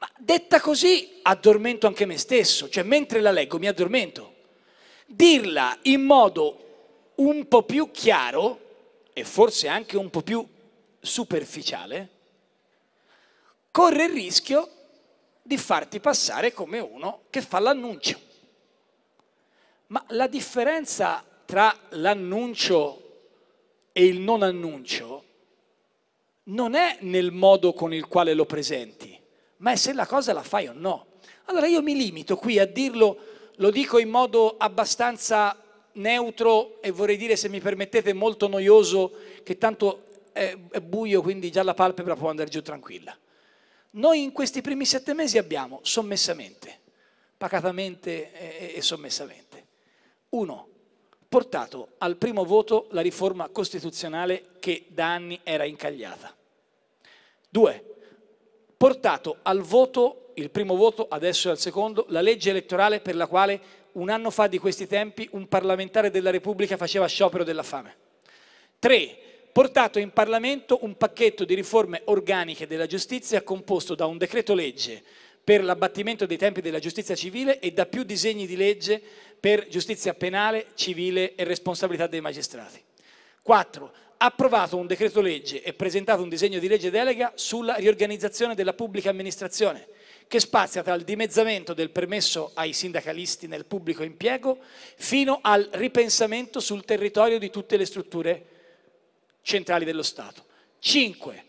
Ma detta così addormento anche me stesso, cioè mentre la leggo mi addormento. Dirla in modo un po' più chiaro e forse anche un po' più superficiale, corre il rischio di farti passare come uno che fa l'annuncio. Ma la differenza tra l'annuncio e il non annuncio non è nel modo con il quale lo presenti, ma è se la cosa la fai o no. Allora io mi limito qui a dirlo, lo dico in modo abbastanza neutro e vorrei dire, se mi permettete, molto noioso, che tanto è buio, quindi già la palpebra può andare giù tranquilla. Noi in questi primi sette mesi abbiamo sommessamente, pacatamente e sommessamente, uno, portato al primo voto la riforma costituzionale che da anni era incagliata. Due, portato al voto, il primo voto adesso è al secondo, la legge elettorale per la quale un anno fa di questi tempi un parlamentare della Repubblica faceva sciopero della fame. Tre, portato in Parlamento un pacchetto di riforme organiche della giustizia composto da un decreto legge per l'abbattimento dei tempi della giustizia civile e da più disegni di legge per giustizia penale, civile e responsabilità dei magistrati. 4. Approvato un decreto legge e presentato un disegno di legge delega sulla riorganizzazione della pubblica amministrazione, che spazia dal dimezzamento del permesso ai sindacalisti nel pubblico impiego fino al ripensamento sul territorio di tutte le strutture centrali dello Stato. 5.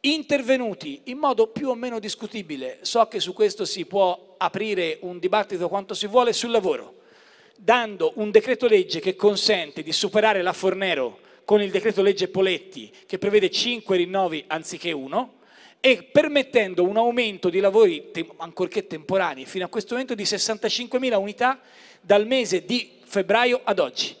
Intervenuti in modo più o meno discutibile, so che su questo si può aprire un dibattito quanto si vuole, sul lavoro, dando un decreto legge che consente di superare la Fornero con il decreto legge Poletti che prevede 5 rinnovi anziché uno e permettendo un aumento di lavori, ancorché temporanei, fino a questo momento di 65.000 unità dal mese di febbraio ad oggi.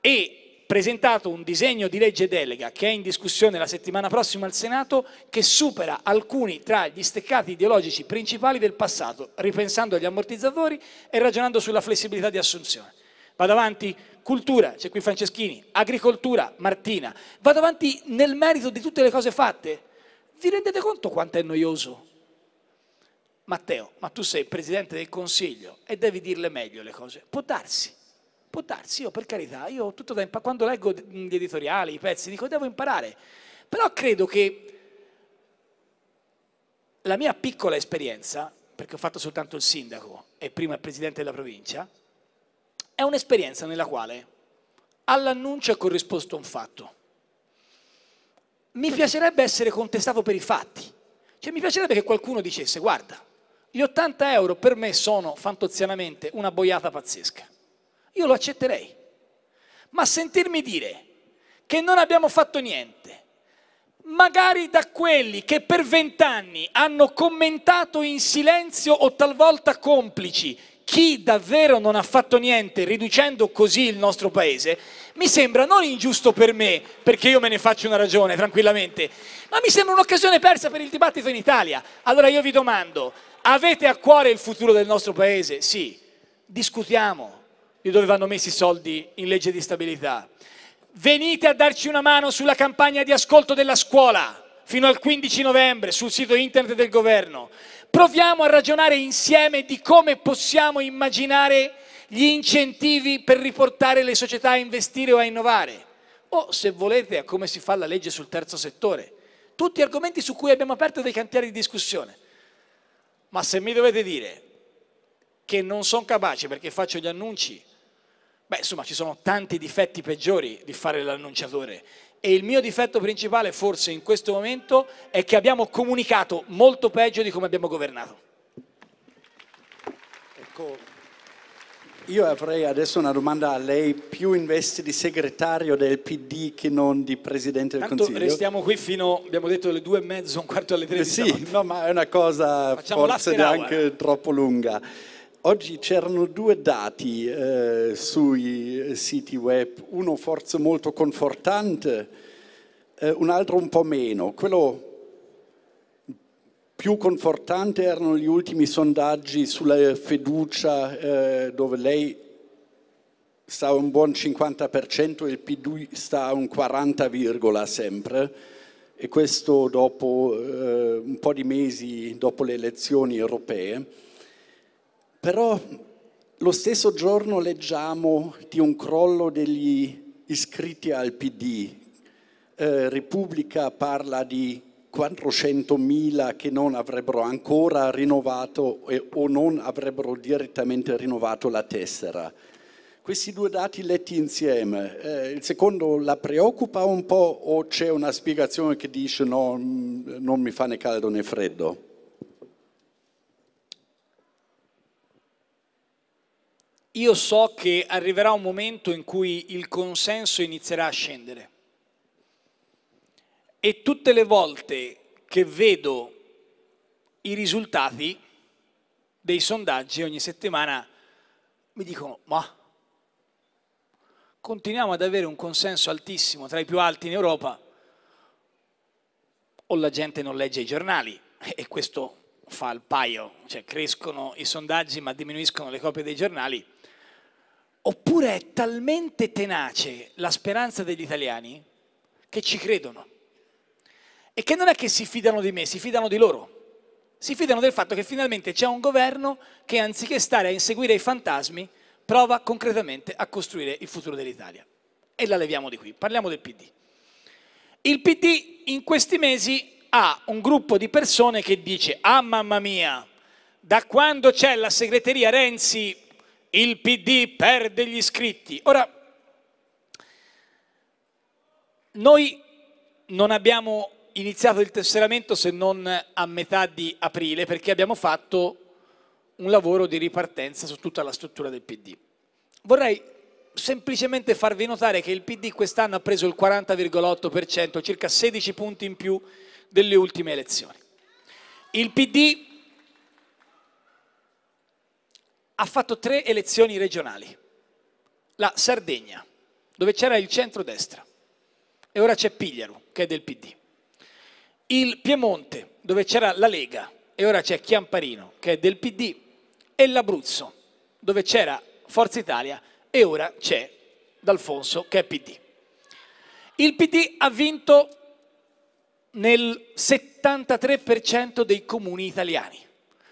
E presentato un disegno di legge delega che è in discussione la settimana prossima al Senato che supera alcuni tra gli steccati ideologici principali del passato, ripensando agli ammortizzatori e ragionando sulla flessibilità di assunzione. Vado avanti, cultura, c'è qui Franceschini, agricoltura, Martina. Vado avanti nel merito di tutte le cose fatte. Vi rendete conto quanto è noioso? Matteo, ma tu sei Presidente del Consiglio e devi dirle meglio le cose. Può darsi Può darsi, io per carità, io tutto tempo, quando leggo gli editoriali, i pezzi, dico devo imparare. Però credo che la mia piccola esperienza, perché ho fatto soltanto il sindaco e prima il presidente della provincia, è un'esperienza nella quale all'annuncio è corrisposto un fatto. Mi piacerebbe essere contestato per i fatti. Cioè mi piacerebbe che qualcuno dicesse guarda, gli 80 euro per me sono fantozianamente una boiata pazzesca io lo accetterei. Ma sentirmi dire che non abbiamo fatto niente, magari da quelli che per vent'anni hanno commentato in silenzio o talvolta complici chi davvero non ha fatto niente riducendo così il nostro paese, mi sembra non ingiusto per me, perché io me ne faccio una ragione tranquillamente, ma mi sembra un'occasione persa per il dibattito in Italia. Allora io vi domando, avete a cuore il futuro del nostro paese? Sì, discutiamo, di dove vanno messi i soldi in legge di stabilità. Venite a darci una mano sulla campagna di ascolto della scuola fino al 15 novembre sul sito internet del governo. Proviamo a ragionare insieme di come possiamo immaginare gli incentivi per riportare le società a investire o a innovare. O se volete a come si fa la legge sul terzo settore. Tutti argomenti su cui abbiamo aperto dei cantieri di discussione. Ma se mi dovete dire che non sono capace perché faccio gli annunci Beh, insomma, ci sono tanti difetti peggiori di fare l'annunciatore. E il mio difetto principale, forse in questo momento, è che abbiamo comunicato molto peggio di come abbiamo governato. Ecco, io avrei adesso una domanda a lei, più in veste di segretario del PD che non di presidente del Tanto Consiglio. Restiamo qui fino, abbiamo detto, alle due e mezzo, un quarto alle tre. Eh sì, no, ma è una cosa Facciamo forse neanche troppo lunga. Oggi c'erano due dati eh, sui siti web, uno forse molto confortante, eh, un altro un po' meno. Quello più confortante erano gli ultimi sondaggi sulla fiducia eh, dove lei sta a un buon 50% e il PD sta a un 40, sempre e questo dopo eh, un po' di mesi dopo le elezioni europee. Però lo stesso giorno leggiamo di un crollo degli iscritti al PD. Eh, Repubblica parla di 400.000 che non avrebbero ancora rinnovato eh, o non avrebbero direttamente rinnovato la tessera. Questi due dati letti insieme, eh, il secondo la preoccupa un po' o c'è una spiegazione che dice no, mm, non mi fa né caldo né freddo? io so che arriverà un momento in cui il consenso inizierà a scendere. E tutte le volte che vedo i risultati dei sondaggi ogni settimana mi dicono ma continuiamo ad avere un consenso altissimo, tra i più alti in Europa, o la gente non legge i giornali e questo fa il paio, cioè crescono i sondaggi ma diminuiscono le copie dei giornali Oppure è talmente tenace la speranza degli italiani che ci credono. E che non è che si fidano di me, si fidano di loro. Si fidano del fatto che finalmente c'è un governo che anziché stare a inseguire i fantasmi, prova concretamente a costruire il futuro dell'Italia. E la leviamo di qui. Parliamo del PD. Il PD in questi mesi ha un gruppo di persone che dice ah mamma mia, da quando c'è la segreteria Renzi il PD perde gli iscritti. Ora, noi non abbiamo iniziato il tesseramento se non a metà di aprile perché abbiamo fatto un lavoro di ripartenza su tutta la struttura del PD. Vorrei semplicemente farvi notare che il PD quest'anno ha preso il 40,8%, circa 16 punti in più delle ultime elezioni. Il PD ha fatto tre elezioni regionali. La Sardegna, dove c'era il centro-destra, e ora c'è Pigliaru, che è del PD. Il Piemonte, dove c'era la Lega, e ora c'è Chiamparino, che è del PD. E l'Abruzzo, dove c'era Forza Italia, e ora c'è D'Alfonso, che è PD. Il PD ha vinto nel 73% dei comuni italiani.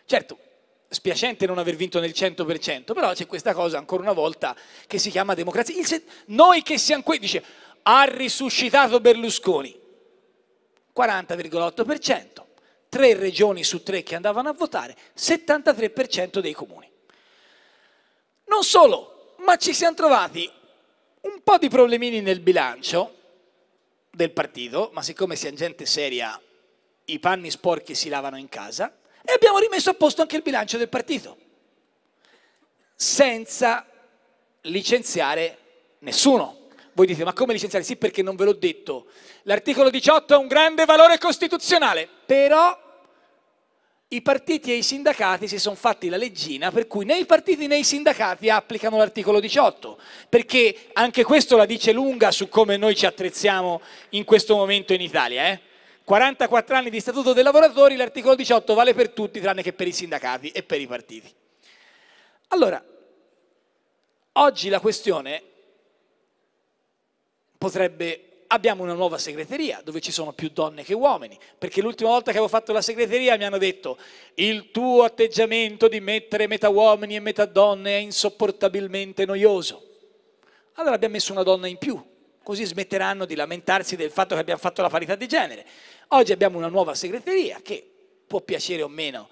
Certo, spiacente non aver vinto nel 100%, però c'è questa cosa ancora una volta che si chiama democrazia. Se... noi che siamo qui, dice, ha risuscitato Berlusconi, 40,8%, tre regioni su tre che andavano a votare, 73% dei comuni. Non solo, ma ci siamo trovati un po' di problemini nel bilancio del partito, ma siccome siamo gente seria, i panni sporchi si lavano in casa, e abbiamo rimesso a posto anche il bilancio del partito, senza licenziare nessuno. Voi dite, ma come licenziare? Sì, perché non ve l'ho detto. L'articolo 18 ha un grande valore costituzionale, però i partiti e i sindacati si sono fatti la leggina per cui né i partiti né i sindacati applicano l'articolo 18, perché anche questo la dice lunga su come noi ci attrezziamo in questo momento in Italia. Eh? 44 anni di Statuto dei lavoratori, l'articolo 18 vale per tutti tranne che per i sindacati e per i partiti. Allora, oggi la questione potrebbe abbiamo una nuova segreteria dove ci sono più donne che uomini, perché l'ultima volta che avevo fatto la segreteria mi hanno detto il tuo atteggiamento di mettere metà uomini e metà donne è insopportabilmente noioso. Allora abbiamo messo una donna in più, così smetteranno di lamentarsi del fatto che abbiamo fatto la parità di genere. Oggi abbiamo una nuova segreteria che può piacere o meno,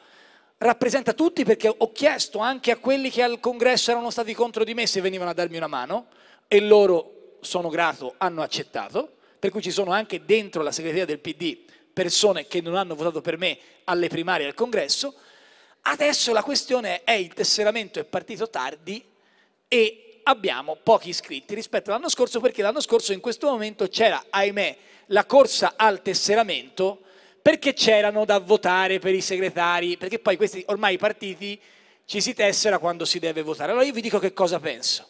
rappresenta tutti perché ho chiesto anche a quelli che al congresso erano stati contro di me se venivano a darmi una mano e loro, sono grato, hanno accettato, per cui ci sono anche dentro la segreteria del PD persone che non hanno votato per me alle primarie e al congresso. Adesso la questione è il tesseramento è partito tardi e abbiamo pochi iscritti rispetto all'anno scorso perché l'anno scorso in questo momento c'era, ahimè, la corsa al tesseramento perché c'erano da votare per i segretari, perché poi questi ormai partiti ci si tessera quando si deve votare. Allora io vi dico che cosa penso.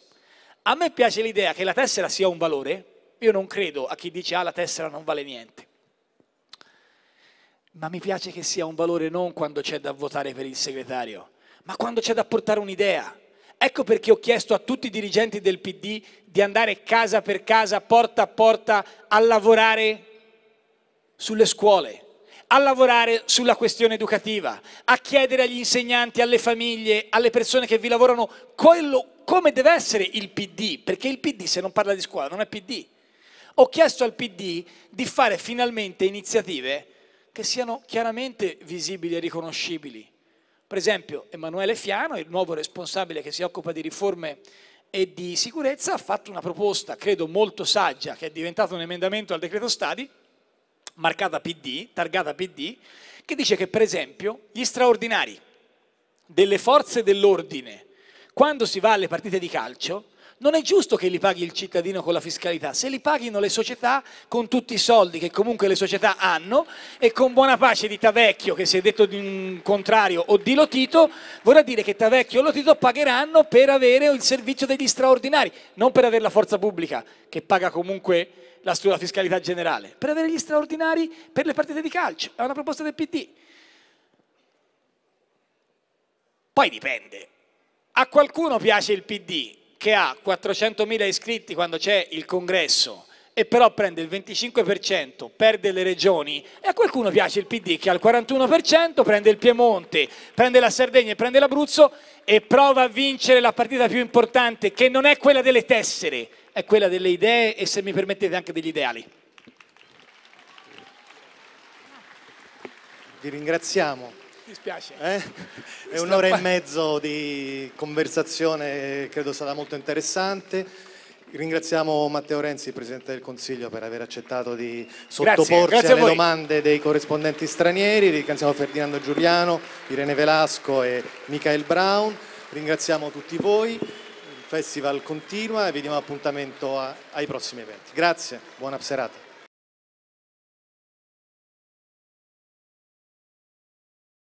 A me piace l'idea che la tessera sia un valore, io non credo a chi dice ah la tessera non vale niente, ma mi piace che sia un valore non quando c'è da votare per il segretario, ma quando c'è da portare un'idea. Ecco perché ho chiesto a tutti i dirigenti del PD di andare casa per casa, porta a porta, a lavorare sulle scuole, a lavorare sulla questione educativa, a chiedere agli insegnanti, alle famiglie, alle persone che vi lavorano quello, come deve essere il PD, perché il PD se non parla di scuola non è PD. Ho chiesto al PD di fare finalmente iniziative che siano chiaramente visibili e riconoscibili. Per esempio Emanuele Fiano, il nuovo responsabile che si occupa di riforme e di sicurezza ha fatto una proposta, credo molto saggia, che è diventata un emendamento al decreto Stadi, marcata PD, targata PD, che dice che per esempio gli straordinari delle forze dell'ordine, quando si va alle partite di calcio, non è giusto che li paghi il cittadino con la fiscalità, se li paghino le società con tutti i soldi che comunque le società hanno e con buona pace di Tavecchio che si è detto di un contrario o di Lotito, vorrà dire che Tavecchio e Lotito pagheranno per avere il servizio degli straordinari, non per avere la forza pubblica che paga comunque la fiscalità generale, per avere gli straordinari per le partite di calcio, è una proposta del PD. Poi dipende. A qualcuno piace il PD, che ha 400.000 iscritti quando c'è il congresso e però prende il 25%, perde le regioni e a qualcuno piace il PD che al 41% prende il Piemonte, prende la Sardegna e prende l'Abruzzo e prova a vincere la partita più importante che non è quella delle tessere, è quella delle idee e se mi permettete anche degli ideali. Vi ringraziamo dispiace. Eh? È un'ora e mezzo di conversazione, credo sarà molto interessante. Ringraziamo Matteo Renzi, Presidente del Consiglio, per aver accettato di sottoporsi grazie, grazie alle domande dei corrispondenti stranieri. Ringraziamo Ferdinando Giuliano, Irene Velasco e Michael Brown. Ringraziamo tutti voi. Il festival continua e vi diamo appuntamento a, ai prossimi eventi. Grazie, buona serata.